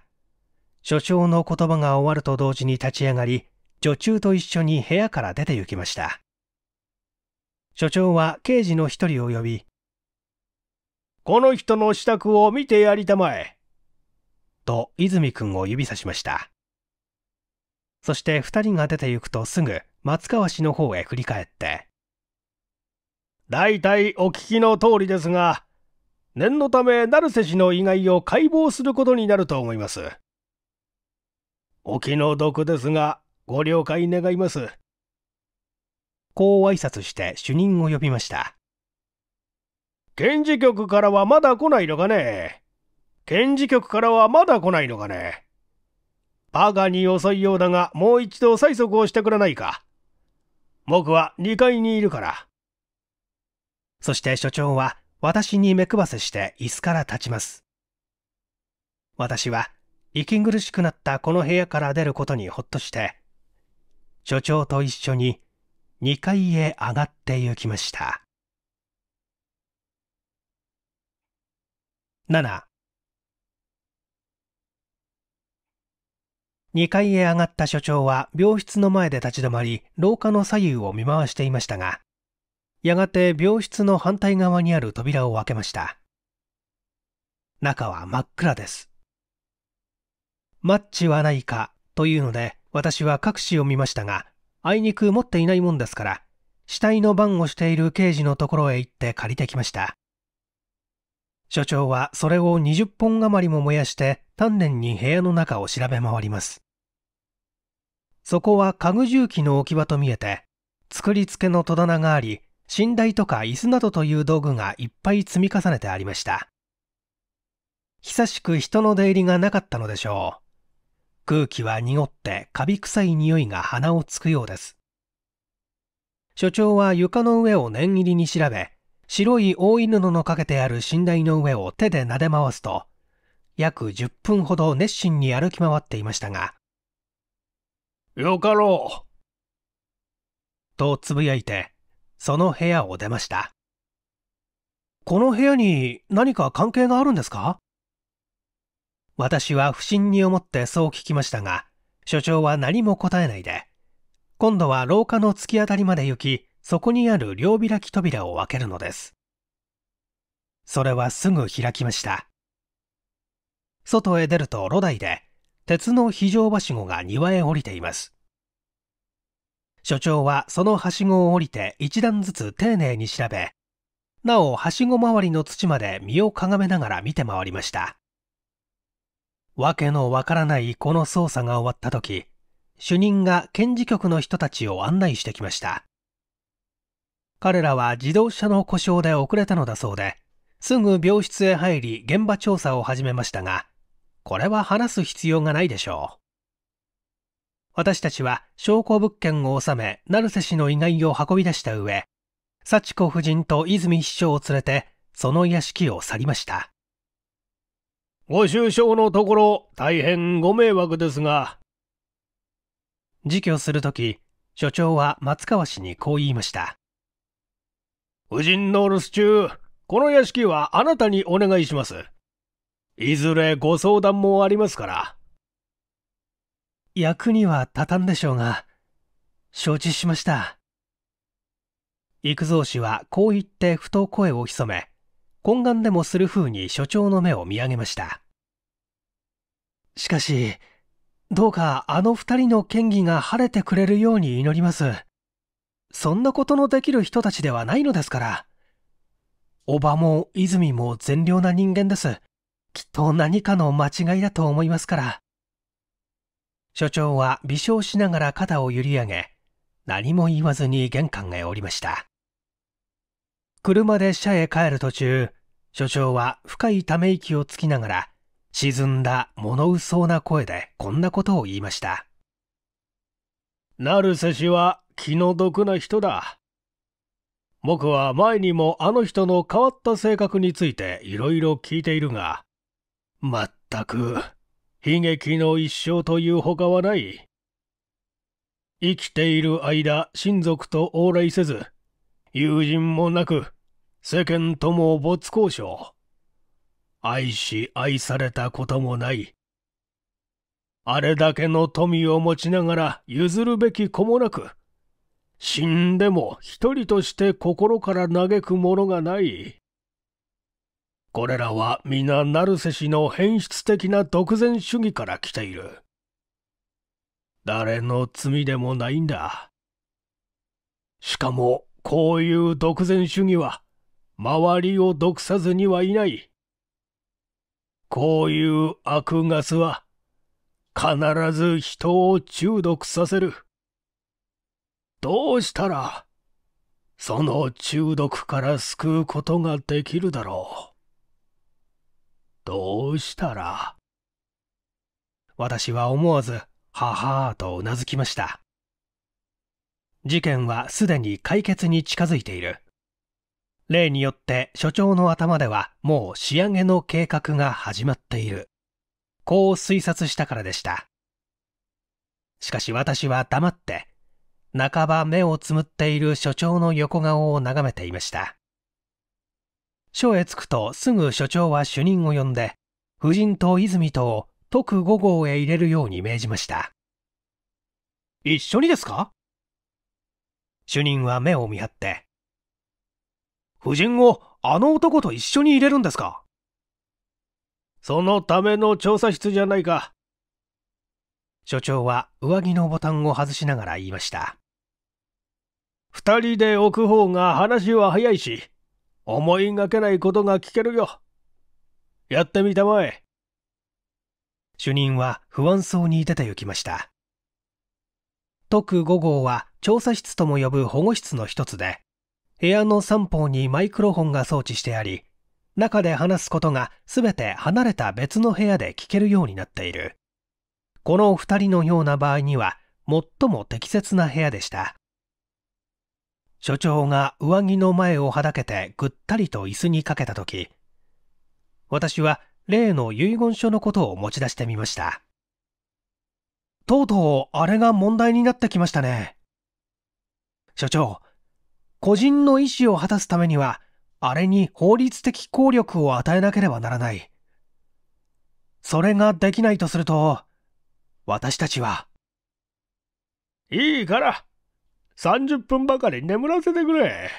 所長の言葉が終わると同時に立ち上がり女中と一緒に部屋から出て行きました所長は刑事の一人を呼びこの人の支度を見てやりたまえと泉君を指さしましたそして2人が出て行くとすぐ松川氏の方へ振り返って。大体お聞きの通りですが、念のため成瀬氏の意外を解剖することになると思います。お気の毒ですが、ご了解願います。こう挨拶して主任を呼びました。検事局からはまだ来ないのかね検事局からはまだ来ないのかねバカに遅いようだが、もう一度催促をしてくれないか。僕は2階にいるから。そして所長は私に目配せして椅子から立ちます。私は息苦しくなったこの部屋から出ることにほっとして、所長と一緒に2階へ上がって行きました。7 2階へ上がった所長は病室の前で立ち止まり、廊下の左右を見回していましたが、やがて病室の反対側にある扉を開けました。中は真っ暗です。マッチはないかというので、私は各紙を見ましたが、あいにく持っていないもんですから、死体の番をしている刑事のところへ行って借りてきました。所長はそれを20本余りも燃やして丹念に部屋の中を調べ回ります。そこは家具重機の置き場と見えて、作り付けの戸棚があり、寝台とか椅子などという道具がいっぱい積み重ねてありました。久しく人の出入りがなかったのでしょう。空気は濁ってカビ臭い匂いが鼻をつくようです。所長は床の上を念入りに調べ、白い大犬布のかけてある寝台の上を手で撫で回すと、約10分ほど熱心に歩き回っていましたが、よかろう。とつぶやいて、その部屋を出ました。この部屋に何か関係があるんですか私は不審に思ってそう聞きましたが、所長は何も答えないで、今度は廊下の突き当たりまで行き、そこにある両開き扉を開けるのです。それはすぐ開きました。外へ出るとダ台で鉄の非常はしごが庭へ降りています。所長はそのはしごを降りて一段ずつ丁寧に調べ、なおはしご周りの土まで身をかがめながら見て回りました。わけのわからないこの捜査が終わった時、主任が検事局の人たちを案内してきました。彼らは自動車の故障で遅れたのだそうで、すぐ病室へ入り現場調査を始めましたが、これは話す必要がないでしょう。私たちは証拠物件を収め、成瀬氏の遺骸を運び出した上、幸子夫人と泉市長を連れて、その屋敷を去りました。ご愁傷のところ、大変ご迷惑ですが。自供するとき、所長は松川氏にこう言いました。夫人の留守中、この屋敷はあなたにお願いします。いずれご相談もありますから。役には立たんでしょうが、承知しました。幾蔵氏はこう言ってふと声を潜め、懇願でもする風に所長の目を見上げました。しかし、どうかあの二人の嫌疑が晴れてくれるように祈ります。そんなことのできる人たちではないのですから。叔母も泉も善良な人間です。きっと何かの間違いだと思いますから。所長は微笑しながら肩を揺り上げ、何も言わずに玄関へ降りました。車で車へ帰る途中、所長は深いため息をつきながら、沈んだ物憂そうな声でこんなことを言いました。成瀬氏は気の毒な人だ。僕は前にもあの人の変わった性格についていろいろ聞いているが、まったく、悲劇の一生というほかはない。生きている間、親族と往来せず、友人もなく、世間とも没交渉。愛し愛されたこともない。あれだけの富を持ちながら譲るべき子もなく、死んでも一人として心から嘆くものがない。これらは皆成瀬氏の変質的な独善主義から来ている。誰の罪でもないんだ。しかも、こういう独善主義は、周りを毒さずにはいない。こういう悪ガスは、必ず人を中毒させる。どうしたら、その中毒から救うことができるだろう。どうしたら私は思わず、ははーとうなずきました。事件はすでに解決に近づいている。例によって所長の頭ではもう仕上げの計画が始まっている。こう推察したからでした。しかし私は黙って、半ば目をつむっている所長の横顔を眺めていました。署へ着くとすぐ署長は主任を呼んで、夫人と泉とを徳5号へ入れるように命じました。一緒にですか主任は目を見張って。夫人をあの男と一緒に入れるんですかそのための調査室じゃないか。所長は上着のボタンを外しながら言いました。二人で置く方が話は早いし、思いがけないことが聞けるよ。やってみたまえ。主任は不安そうに出て行きました。特5号は調査室とも呼ぶ保護室の一つで、部屋の三方にマイクロフォンが装置してあり、中で話すことが全て離れた別の部屋で聞けるようになっている。この2人のような場合には最も適切な部屋でした。所長が上着の前をはだけてぐったりと椅子にかけた時私は例の遺言書のことを持ち出してみましたとうとうあれが問題になってきましたね所長個人の意思を果たすためにはあれに法律的効力を与えなければならないそれができないとすると私たちはいいから30分ばかり眠らせてくれ。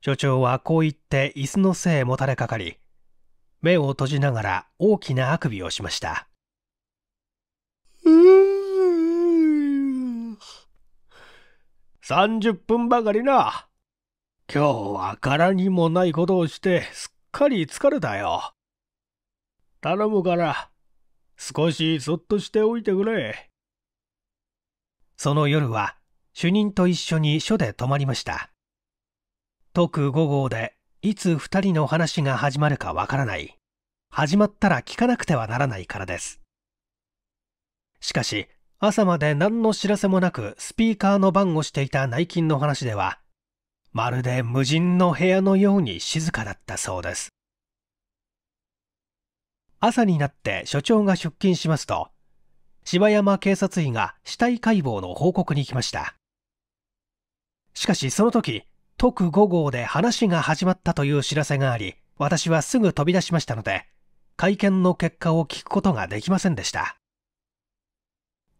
所長はこう言って椅子の背へもたれかかり、目を閉じながら大きなあくびをしました。30分ばかりな。今日は柄にもないことをしてすっかり疲れたよ。頼むから少しそっとしておいてくれ。その夜は主任と一緒に署で泊まりました。特5号でいつ2人の話が始まるかわからない。始まったら聞かなくてはならないからです。しかし、朝まで何の知らせもなくスピーカーの番をしていた内勤の話では、まるで無人の部屋のように静かだったそうです。朝になって所長が出勤しますと、柴山警察医が死体解剖の報告に来ました。しかしその時、特5号で話が始まったという知らせがあり、私はすぐ飛び出しましたので、会見の結果を聞くことができませんでした。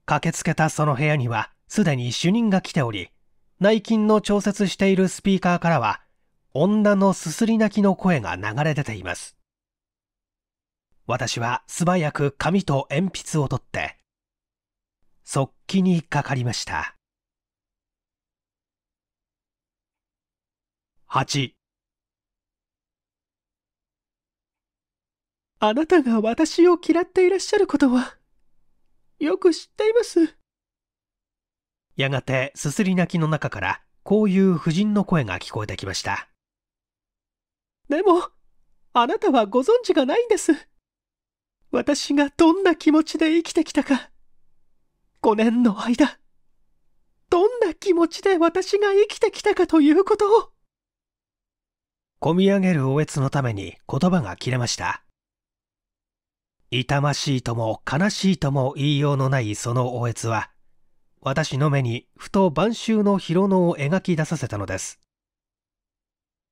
駆けつけたその部屋には、すでに主任が来ており、内勤の調節しているスピーカーからは、女のすすり泣きの声が流れ出ています。私は素早く紙と鉛筆を取って、速記にかかりました。8あなたが私を嫌っていらっしゃることは、よく知っています。やがて、すすり泣きの中から、こういう婦人の声が聞こえてきました。でも、あなたはご存知がないんです。私がどんな気持ちで生きてきたか。5年の間、どんな気持ちで私が生きてきたかということを。込み上げるおえつのために言葉が切れました。痛ましいとも悲しいとも言いようのないそのおえつは、私の目にふと晩秋の広野を描き出させたのです。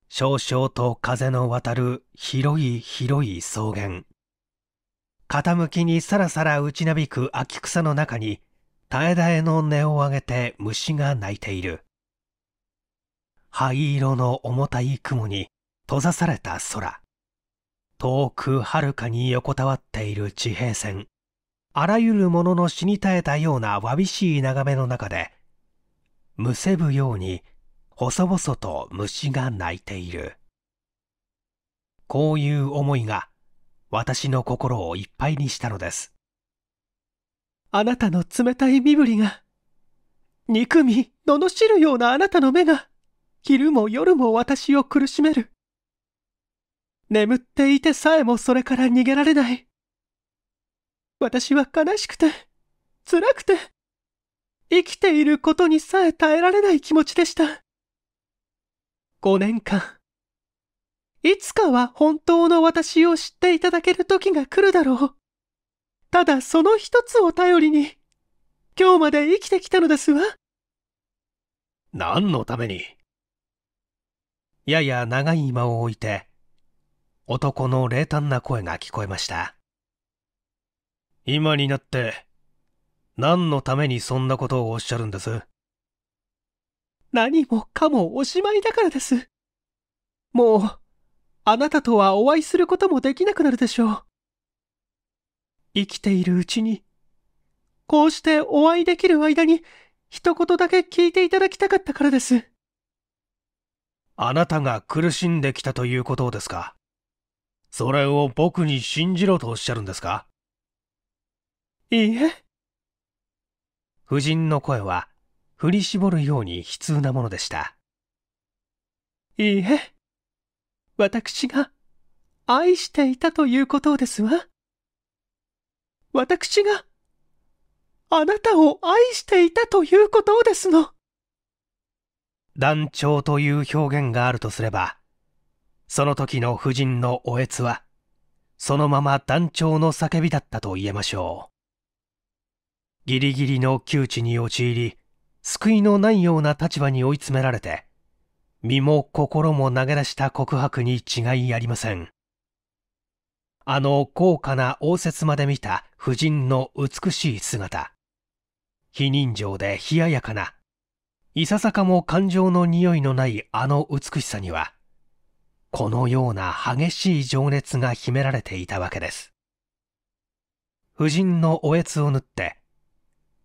少々と風の渡る広い広い草原。傾きにさらさら打ちなびく秋草の中に、耐え絶えの音を上げて虫が鳴いている。灰色の重たい雲に閉ざされた空遠く遥かに横たわっている地平線あらゆるものの死に絶えたようなわびしい眺めの中でむせぶように細々と虫が鳴いているこういう思いが私の心をいっぱいにしたのですあなたの冷たい身振りが憎み罵るようなあなたの目が昼も夜も私を苦しめる眠っていてさえもそれから逃げられない。私は悲しくて、辛くて、生きていることにさえ耐えられない気持ちでした。5年間。いつかは本当の私を知っていただける時が来るだろう。ただその一つを頼りに、今日まで生きてきたのですわ。何のためにやや長い間を置いて、男の冷淡な声が聞こえました。今になって、何のためにそんなことをおっしゃるんです何もかもおしまいだからです。もう、あなたとはお会いすることもできなくなるでしょう。生きているうちに、こうしてお会いできる間に、一言だけ聞いていただきたかったからです。あなたが苦しんできたということですかそれを僕に信じろとおっしゃるんですかいいえ。夫人の声は振り絞るように悲痛なものでした。いいえ。私が愛していたということですわ。私があなたを愛していたということですの。団長という表現があるとすれば、その時の夫人のおえつは、そのまま断腸の叫びだったと言えましょう。ギリギリの窮地に陥り、救いのないような立場に追い詰められて、身も心も投げ出した告白に違いありません。あの高価な応接まで見た夫人の美しい姿。非人情で冷ややかな、いささかも感情の匂いのないあの美しさには、このような激しい情熱が秘められていたわけです夫人のおえつを縫って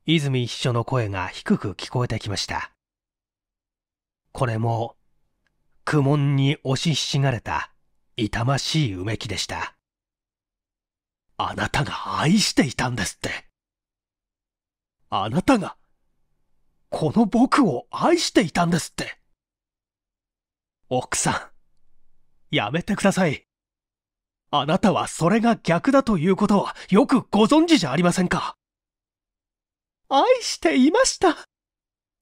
泉秘書の声が低く聞こえてきましたこれも苦悶に押しひしがれた痛ましいうめきでしたあなたが愛していたんですってあなたがこの僕を愛していたんですって奥さんやめてください。あなたはそれが逆だということをよくご存知じゃありませんか。愛していました。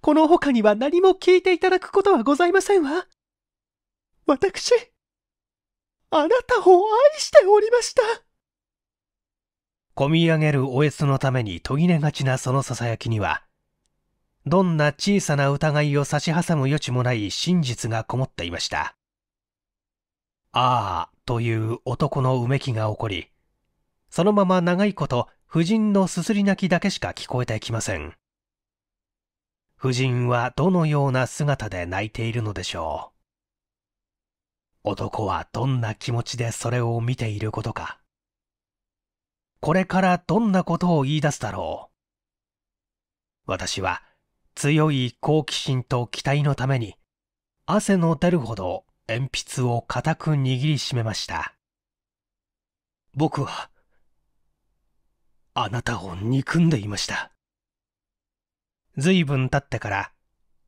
この他には何も聞いていただくことはございませんわ。私、あなたを愛しておりました。込み上げるおえつのために途切れがちなそのささきには、どんな小さな疑いを差し挟む余地もない真実がこもっていました。ああという男のうめきが起こり、そのまま長いこと夫人のすすり泣きだけしか聞こえてきません。夫人はどのような姿で泣いているのでしょう。男はどんな気持ちでそれを見ていることか。これからどんなことを言い出すだろう。私は強い好奇心と期待のために汗の出るほど鉛筆を固く握りしめました僕はあなたを憎んでいました随分経ってから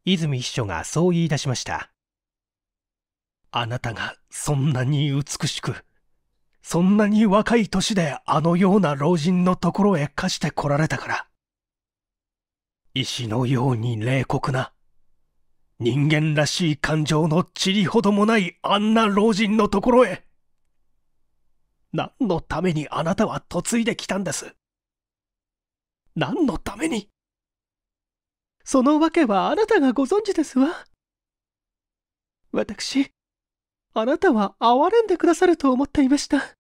泉秘書がそう言い出しましたあなたがそんなに美しくそんなに若い年であのような老人のところへ貸してこられたから石のように冷酷な人間らしい感情の塵ほどもないあんな老人のところへ。何のためにあなたは嫁いできたんです何のためにそのわけはあなたがご存知ですわ。私、あなたは憐れんでくださると思っていました。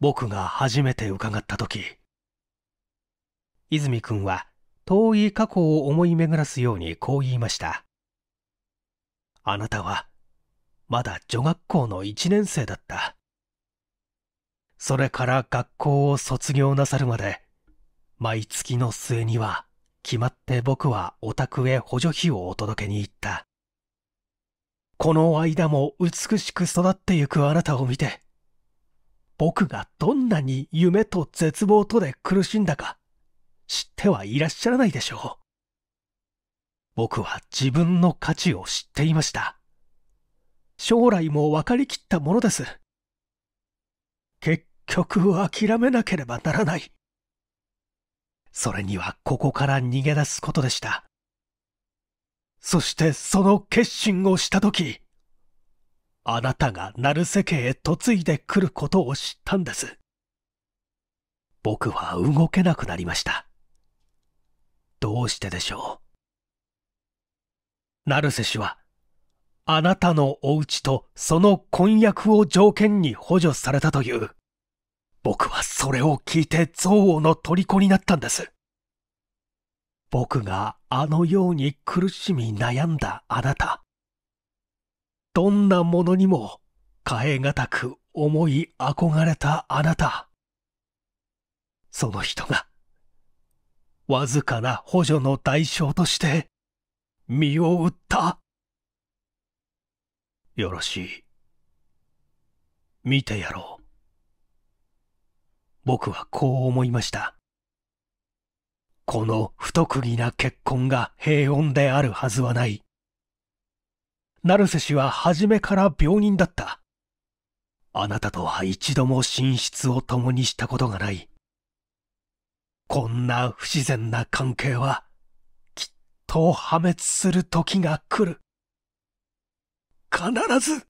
僕が初めて伺った時、泉君は遠い過去を思い巡らすようにこう言いましたあなたはまだ女学校の1年生だったそれから学校を卒業なさるまで毎月の末には決まって僕はお宅へ補助費をお届けに行ったこの間も美しく育ってゆくあなたを見て僕がどんなに夢と絶望とで苦しんだか知ってはいらっしゃらないでしょう。僕は自分の価値を知っていました。将来も分かりきったものです。結局諦めなければならない。それにはここから逃げ出すことでした。そしてその決心をしたとき、あなたが成瀬家へ嫁いでくることを知ったんです。僕は動けなくなりました。どうしてでしょう成瀬氏はあなたのお家とその婚約を条件に補助されたという僕はそれを聞いて憎悪の虜になったんです僕があのように苦しみ悩んだあなたどんなものにも変えがたく思い憧れたあなたその人がわずかな補助の代償として身を売ったよろしい見てやろう僕はこう思いましたこの不特技な結婚が平穏であるはずはない成瀬氏は初めから病人だったあなたとは一度も寝室を共にしたことがないこんな不自然な関係は、きっと破滅する時が来る。必ず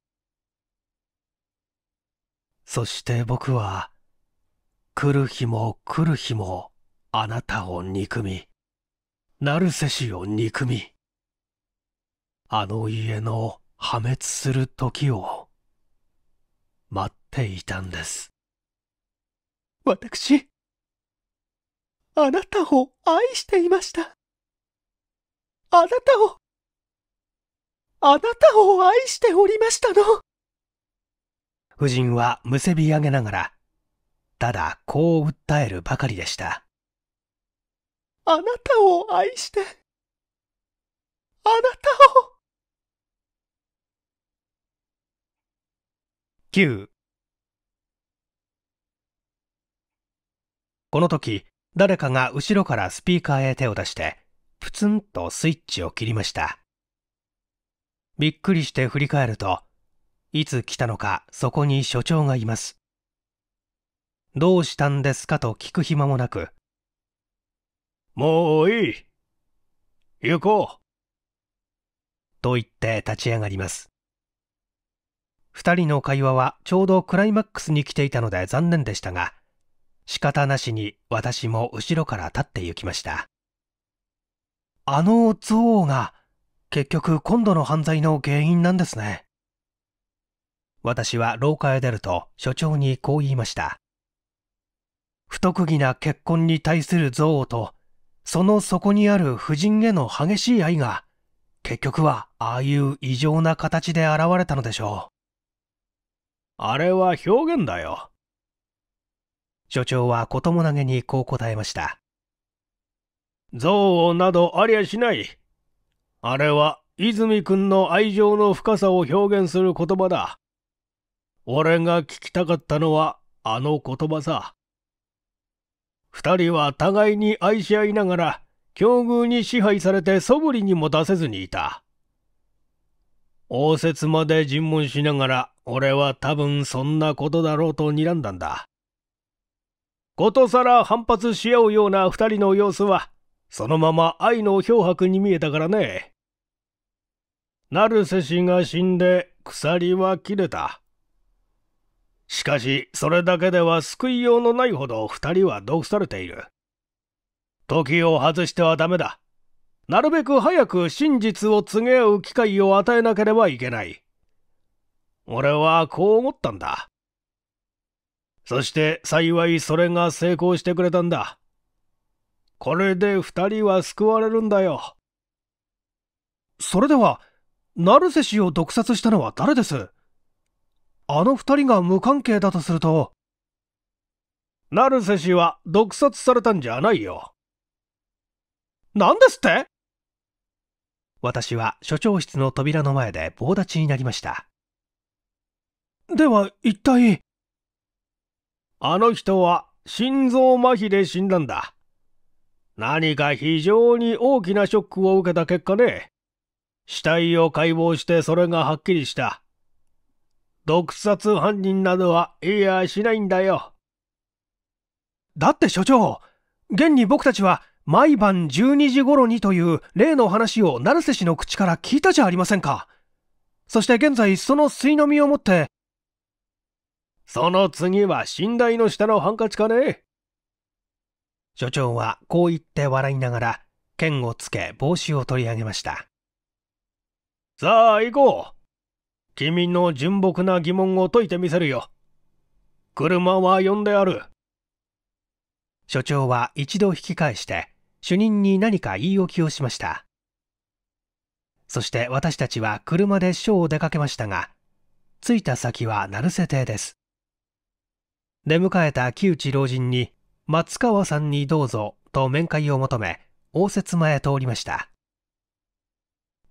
そして僕は、来る日も来る日も、あなたを憎み、ナルセ氏を憎み、あの家の破滅する時を、待っていたんです。私、あなたを愛していました。あなたを、あなたを愛しておりましたの。夫人はむせび上げながら、ただこう訴えるばかりでした。あなたを愛して、あなたを。9この時、誰かが後ろからスピーカーへ手を出して、プツンとスイッチを切りました。びっくりして振り返ると、いつ来たのかそこに所長がいます。どうしたんですかと聞く暇もなく、もういい行こうと言って立ち上がります。二人の会話はちょうどクライマックスに来ていたので残念でしたが、仕方なしに私も後ろから立って行きました。あの憎悪が結局今度の犯罪の原因なんですね。私は廊下へ出ると所長にこう言いました。不特技な結婚に対する憎悪と、その底にある夫人への激しい愛が、結局はああいう異常な形で現れたのでしょう。あれは表現だよ。所長は子供投げにこう答えました。憎悪などありゃしない。あれは泉君の愛情の深さを表現する言葉だ。俺が聞きたかったのはあの言葉さ。二人は互いに愛し合いながら、境遇に支配されてそぶりにも出せずにいた。応接まで尋問しながら、俺は多分そんなことだろうと睨んだんだ。ことさら反発し合うような二人の様子は、そのまま愛の漂白に見えたからね。成瀬氏が死んで鎖は切れた。しかし、それだけでは救いようのないほど二人は毒されている。時を外してはダメだ。なるべく早く真実を告げ合う機会を与えなければいけない。俺はこう思ったんだ。そして幸いそれが成功してくれたんだ。これで二人は救われるんだよ。それでは、成瀬氏を毒殺したのは誰ですあの二人が無関係だとすると。成瀬氏は毒殺されたんじゃないよ。何ですって私は所長室の扉の前で棒立ちになりました。では一体。あの人は心臓麻痺で死んだんだ。何か非常に大きなショックを受けた結果ね。死体を解剖してそれがはっきりした。毒殺犯人などはいやしないんだよ。だって所長、現に僕たちは毎晩12時頃にという例の話を成瀬氏の口から聞いたじゃありませんか。そして現在その吸い飲みを持ってその次は寝台の下のハンカチかね所長はこう言って笑いながら剣をつけ帽子を取り上げましたさあ行こう君の純朴な疑問を解いてみせるよ車は呼んである所長は一度引き返して主任に何か言い置きをしましたそして私たちは車で署を出かけましたが着いた先は鳴瀬邸です出迎えた木内老人に、松川さんにどうぞと面会を求め、応接間へ通りました。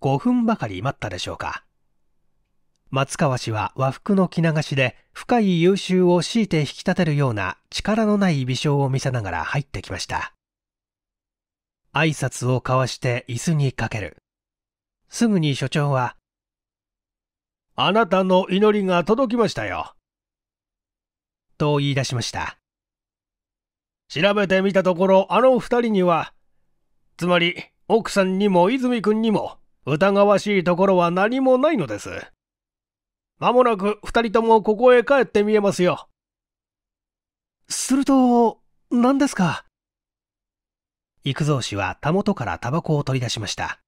5分ばかり待ったでしょうか。松川氏は和服の着流しで深い優秀を強いて引き立てるような力のない微笑を見せながら入ってきました。挨拶を交わして椅子にかける。すぐに所長は、あなたの祈りが届きましたよ。と言い出しました。調べてみたところ、あの二人には、つまり奥さんにも泉君にも疑わしいところは何もないのです。まもなく二人ともここへ帰ってみえますよ。すると、何ですか幾蔵氏はたもとからタバコを取り出しました。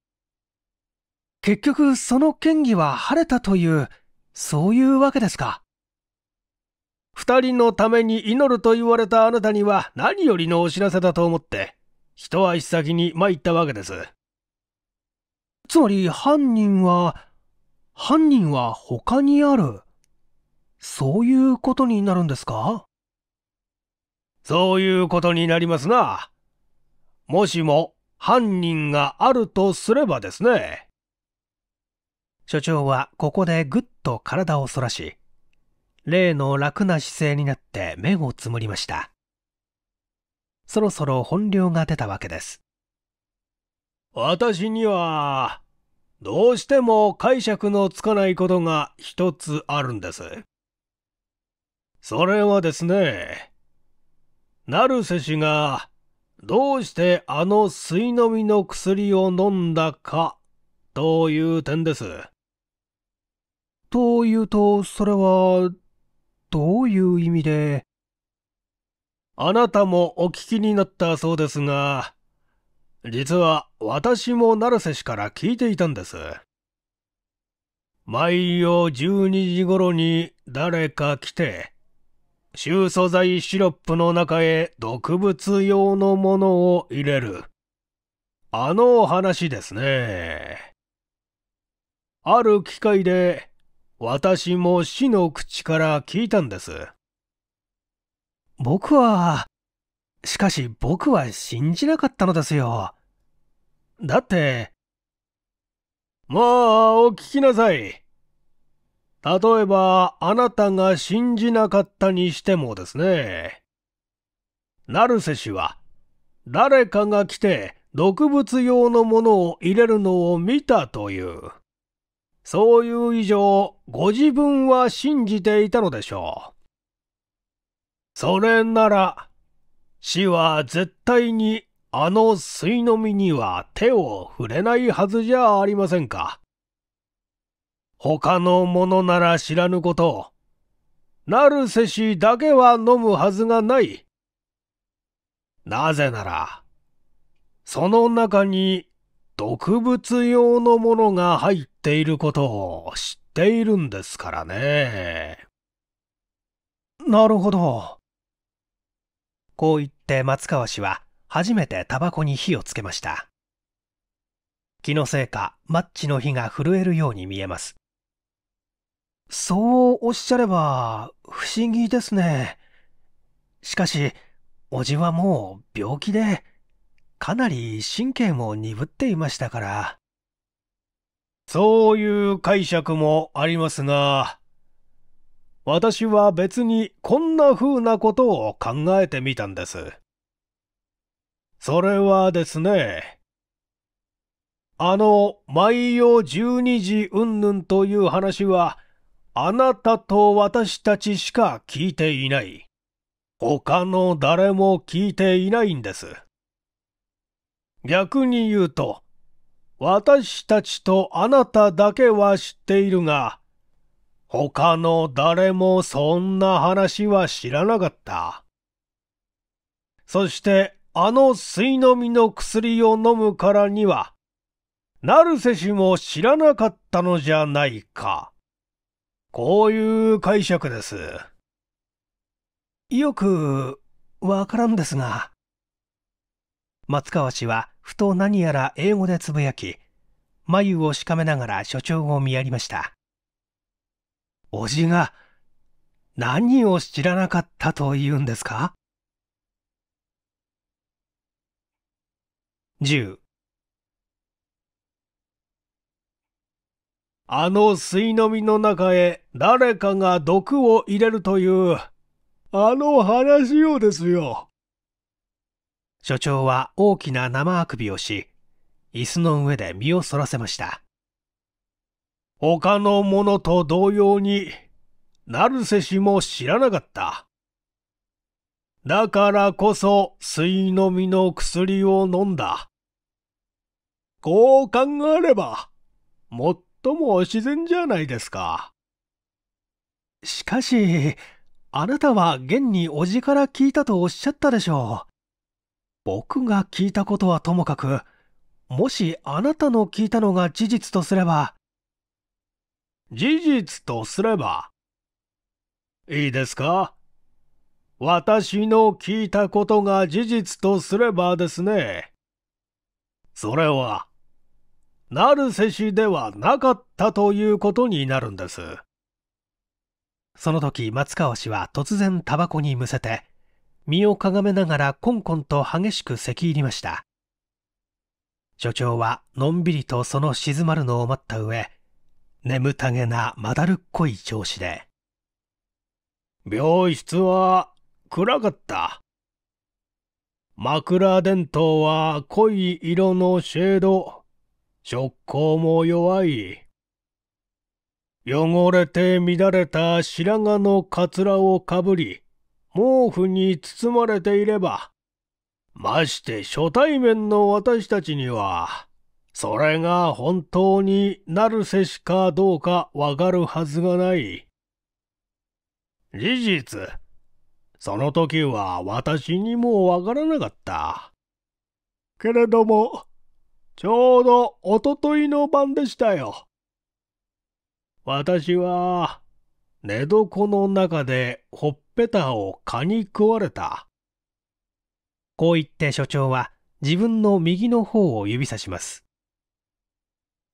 結局、その嫌疑は晴れたという、そういうわけですか。二人のために祈ると言われたあなたには何よりのお知らせだと思って、一足先に参ったわけです。つまり犯人は、犯人は他にある。そういうことになるんですかそういうことになりますな。もしも犯人があるとすればですね。所長はここでぐっと体を反らし、例の楽な姿勢になって目をつむりました。そろそろ本領が出たわけです。私には、どうしても解釈のつかないことが一つあるんです。それはですね、成瀬氏がどうしてあの水飲みの薬を飲んだかという点です。というと、それはどういう意味であなたもお聞きになったそうですが、実は私も成瀬氏から聞いていたんです。毎夜12時頃に誰か来て、臭素剤シロップの中へ毒物用のものを入れる。あの話ですね。ある機会で私も死の口から聞いたんです。僕は、しかし僕は信じなかったのですよ。だって、まあ、お聞きなさい。例えば、あなたが信じなかったにしてもですね。成瀬氏は、誰かが来て毒物用のものを入れるのを見たという。そういう以上、ご自分は信じていたのでしょう。それなら、死は絶対にあの水の実には手を触れないはずじゃありませんか。他のものなら知らぬことを、なるせ氏だけは飲むはずがない。なぜなら、その中に毒物用のものが入っっていることを知っているんですからね。なるほど。こう言って松川氏は初めてタバコに火をつけました。気のせいかマッチの火が震えるように見えます。そうおっしゃれば不思議ですね。しかし、おじはもう病気で、かなり神経も鈍っていましたから。そういう解釈もありますが、私は別にこんな風なことを考えてみたんです。それはですね、あの、毎夜12時うんぬんという話は、あなたと私たちしか聞いていない。他の誰も聞いていないんです。逆に言うと、私たちとあなただけは知っているが、他の誰もそんな話は知らなかった。そしてあの水飲みの薬を飲むからには、ナルセ氏も知らなかったのじゃないか。こういう解釈です。よくわからんですが。松川氏はふと何やら英語でつぶやき、眉をしかめながら所長を見やりました。おじが、何を知らなかったと言うんですか ?10 あの水飲みの中へ誰かが毒を入れるという、あの話をですよ。所長は大きな生あくびをし、椅子の上で身をそらせました。他のものと同様に、成瀬氏も知らなかった。だからこそ、水のみの薬を飲んだ。こう考えれば、最も自然じゃないですか。しかし、あなたは現におじから聞いたとおっしゃったでしょう。僕が聞いたことはともかく、もしあなたの聞いたのが事実とすれば、事実とすれば、いいですか私の聞いたことが事実とすればですね。それは、成瀬氏ではなかったということになるんです。その時松川氏は突然タバコにむせて身をかがめながらコンコンと激しく咳入りました所長はのんびりとその静まるのを待った上眠たげなまだるっこい調子で病室は暗かった枕電灯は濃い色のシェード食光も弱い汚れて乱れた白髪のかつらをかぶり毛布に包まれていれば、まして初対面の私たちには、それが本当になるせしかどうかわかるはずがない。事実、その時は私にもわからなかった。けれども、ちょうどおとといの晩でしたよ。私は、寝床の中でほっぺたを蚊に食われた。こう言って所長は自分の右の方を指さします。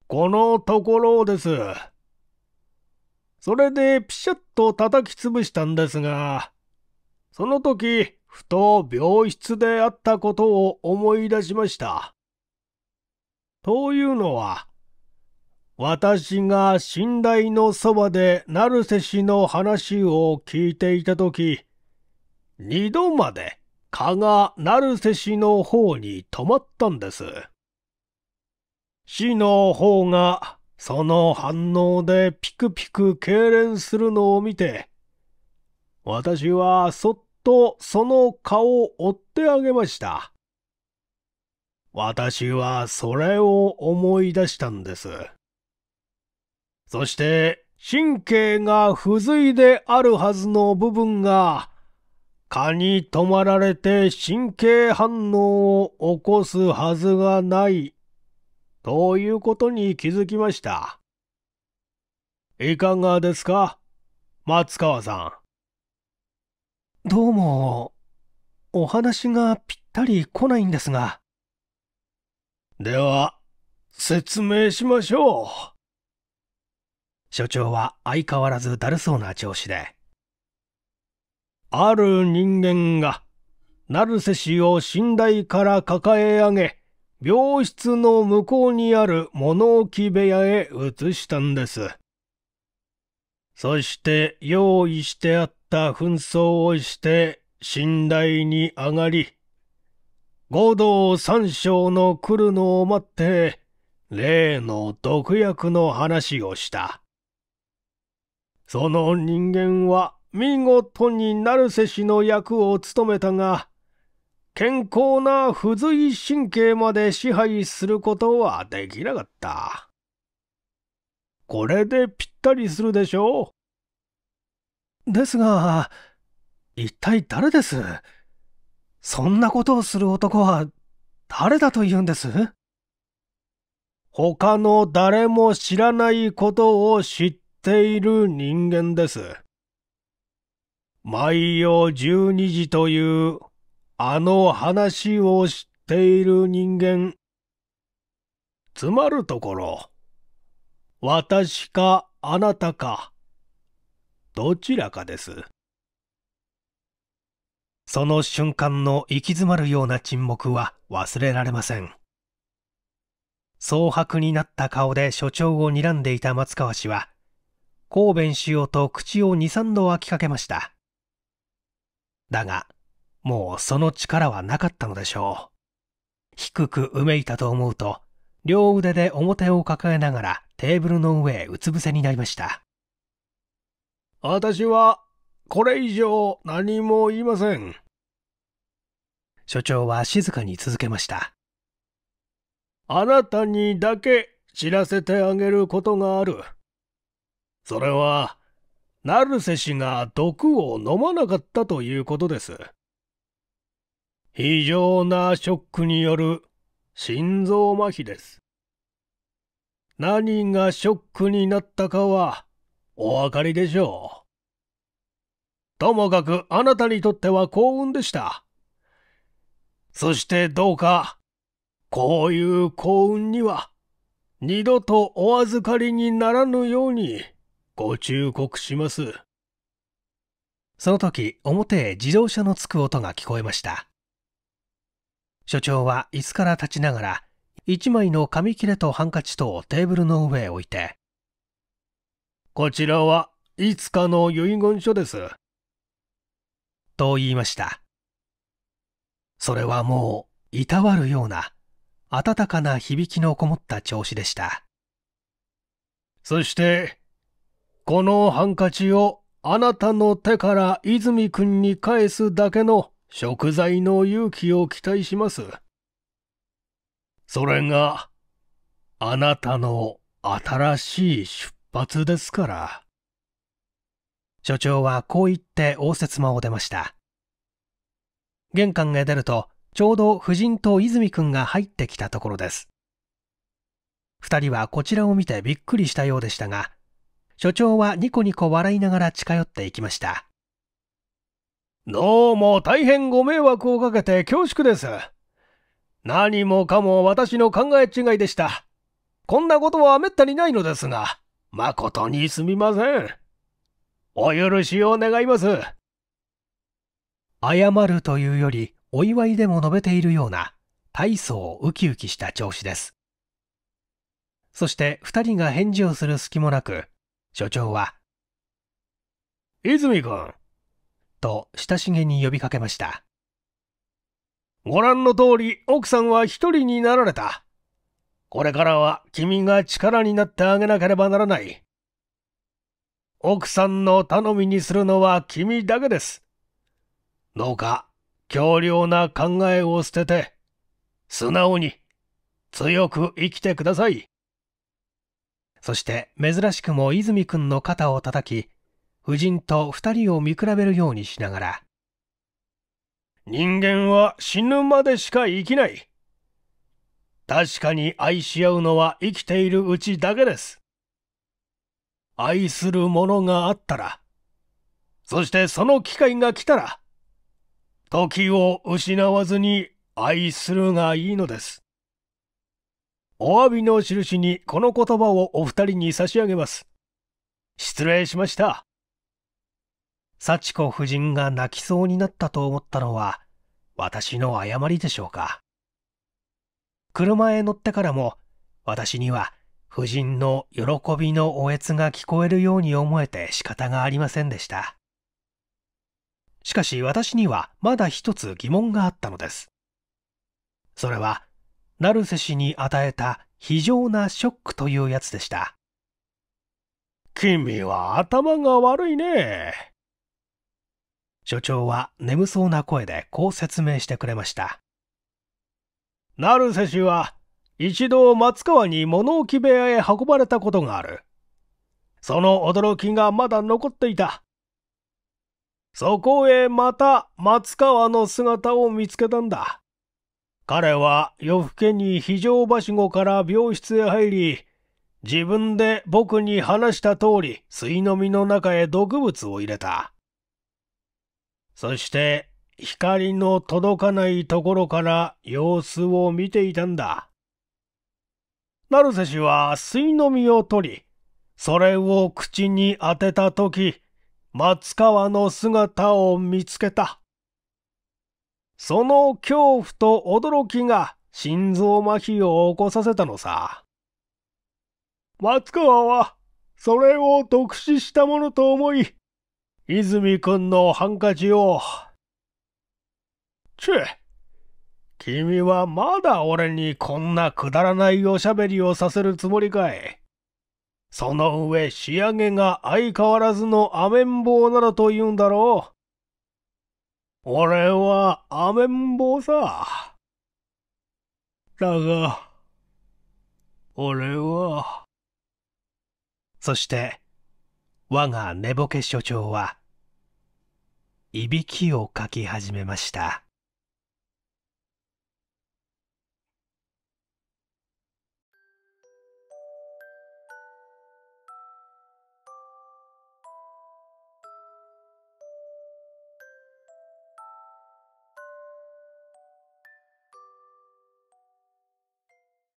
このところです。それでピシャッと叩き潰したんですが、その時、ふと病室であったことを思い出しました。というのは、私が寝台のそばで成瀬氏の話を聞いていたとき、二度まで蚊が成瀬氏の方に止まったんです。死の方がその反応でピクピク痙攣するのを見て、私はそっとその顔を追ってあげました。私はそれを思い出したんです。そして神経が不随であるはずの部分が蚊に止まられて神経反応を起こすはずがないということに気づきました。いかがですか松川さん。どうも、お話がぴったり来ないんですが。では、説明しましょう。所長は相変わらずだるそうな調子で。ある人間が、成瀬氏を寝台から抱え上げ、病室の向こうにある物置部屋へ移したんです。そして用意してあった紛争をして寝台に上がり、合同三章の来るのを待って、例の毒薬の話をした。その人間は見事に成瀬氏の役を務めたが、健康な不随神経まで支配することはできなかった。これでぴったりするでしょう。ですが、一体誰ですそんなことをする男は誰だと言うんです他の誰も知らないことを知っている人間です。毎夜12時というあの話を知っている人間。つまるところ、私かあなたか、どちらかです。その瞬間の行き詰まるような沈黙は忘れられません。蒼白になった顔で所長を睨んでいた松川氏は抗弁しようと口を二三度開きかけました。だが、もうその力はなかったのでしょう。低くうめいたと思うと、両腕で表を抱えながらテーブルの上へうつ伏せになりました。私は、これ以上何も言いません。所長は静かに続けました。あなたにだけ知らせてあげることがある。それは、成瀬氏が毒を飲まなかったということです。非常なショックによる心臓麻痺です。何がショックになったかはお分かりでしょう。ともかくあなたにとっては幸運でした。そしてどうか、こういう幸運には二度とお預かりにならぬように。ご忠告します。その時、表へ自動車のつく音が聞こえました。所長は椅子から立ちながら、一枚の紙切れとハンカチとをテーブルの上へ置いて、こちらはいつかの遺言書です。と言いました。それはもう、いたわるような、温かな響きのこもった調子でした。そして、このハンカチをあなたの手から泉くんに返すだけの食材の勇気を期待します。それが、あなたの新しい出発ですから。所長はこう言って応接間を出ました。玄関へ出ると、ちょうど夫人と泉くんが入ってきたところです。二人はこちらを見てびっくりしたようでしたが、所長はニコニコ笑いながら近寄っていきました。どうも大変ご迷惑をかけて恐縮です。何もかも私の考え違いでした。こんなことは滅多にないのですが、誠にすみません。お許しを願います。謝るというより、お祝いでも述べているような、大層ウキウキした調子です。そして二人が返事をする隙もなく、所長は。泉君。と親しげに呼びかけました。ご覧の通り奥さんは一人になられた。これからは君が力になってあげなければならない。奥さんの頼みにするのは君だけです。どうか強量な考えを捨てて、素直に強く生きてください。そして珍しくも泉くんの肩を叩き、夫人と二人を見比べるようにしながら、人間は死ぬまでしか生きない。確かに愛し合うのは生きているうちだけです。愛するものがあったら、そしてその機会が来たら、時を失わずに愛するがいいのです。お詫びの印にこの言葉をお二人に差し上げます。失礼しました。幸子夫人が泣きそうになったと思ったのは、私の誤りでしょうか。車へ乗ってからも、私には夫人の喜びのおえつが聞こえるように思えて仕方がありませんでした。しかし私にはまだ一つ疑問があったのです。それは成瀬氏に与えた非常なショックというやつでした。君は頭が悪いね。所長は眠そうな声でこう説明してくれました。成瀬氏は一度松川に物置部屋へ運ばれたことがある。その驚きがまだ残っていた。そこへまた松川の姿を見つけたんだ。彼は夜更けに非常はしごから病室へ入り、自分で僕に話した通り、水飲みの中へ毒物を入れた。そして、光の届かないところから様子を見ていたんだ。成瀬氏は水飲みを取り、それを口に当てたとき、松川の姿を見つけた。その恐怖と驚きが心臓麻痺を起こさせたのさ。松川は、それを特使したものと思い、泉くんのハンカチを。チェ君はまだ俺にこんなくだらないおしゃべりをさせるつもりかい。その上仕上げが相変わらずのアメンボなどと言うんだろう。俺はアメンボさ。だが、俺は。そして、我が寝ぼけ所長は、いびきをかき始めました。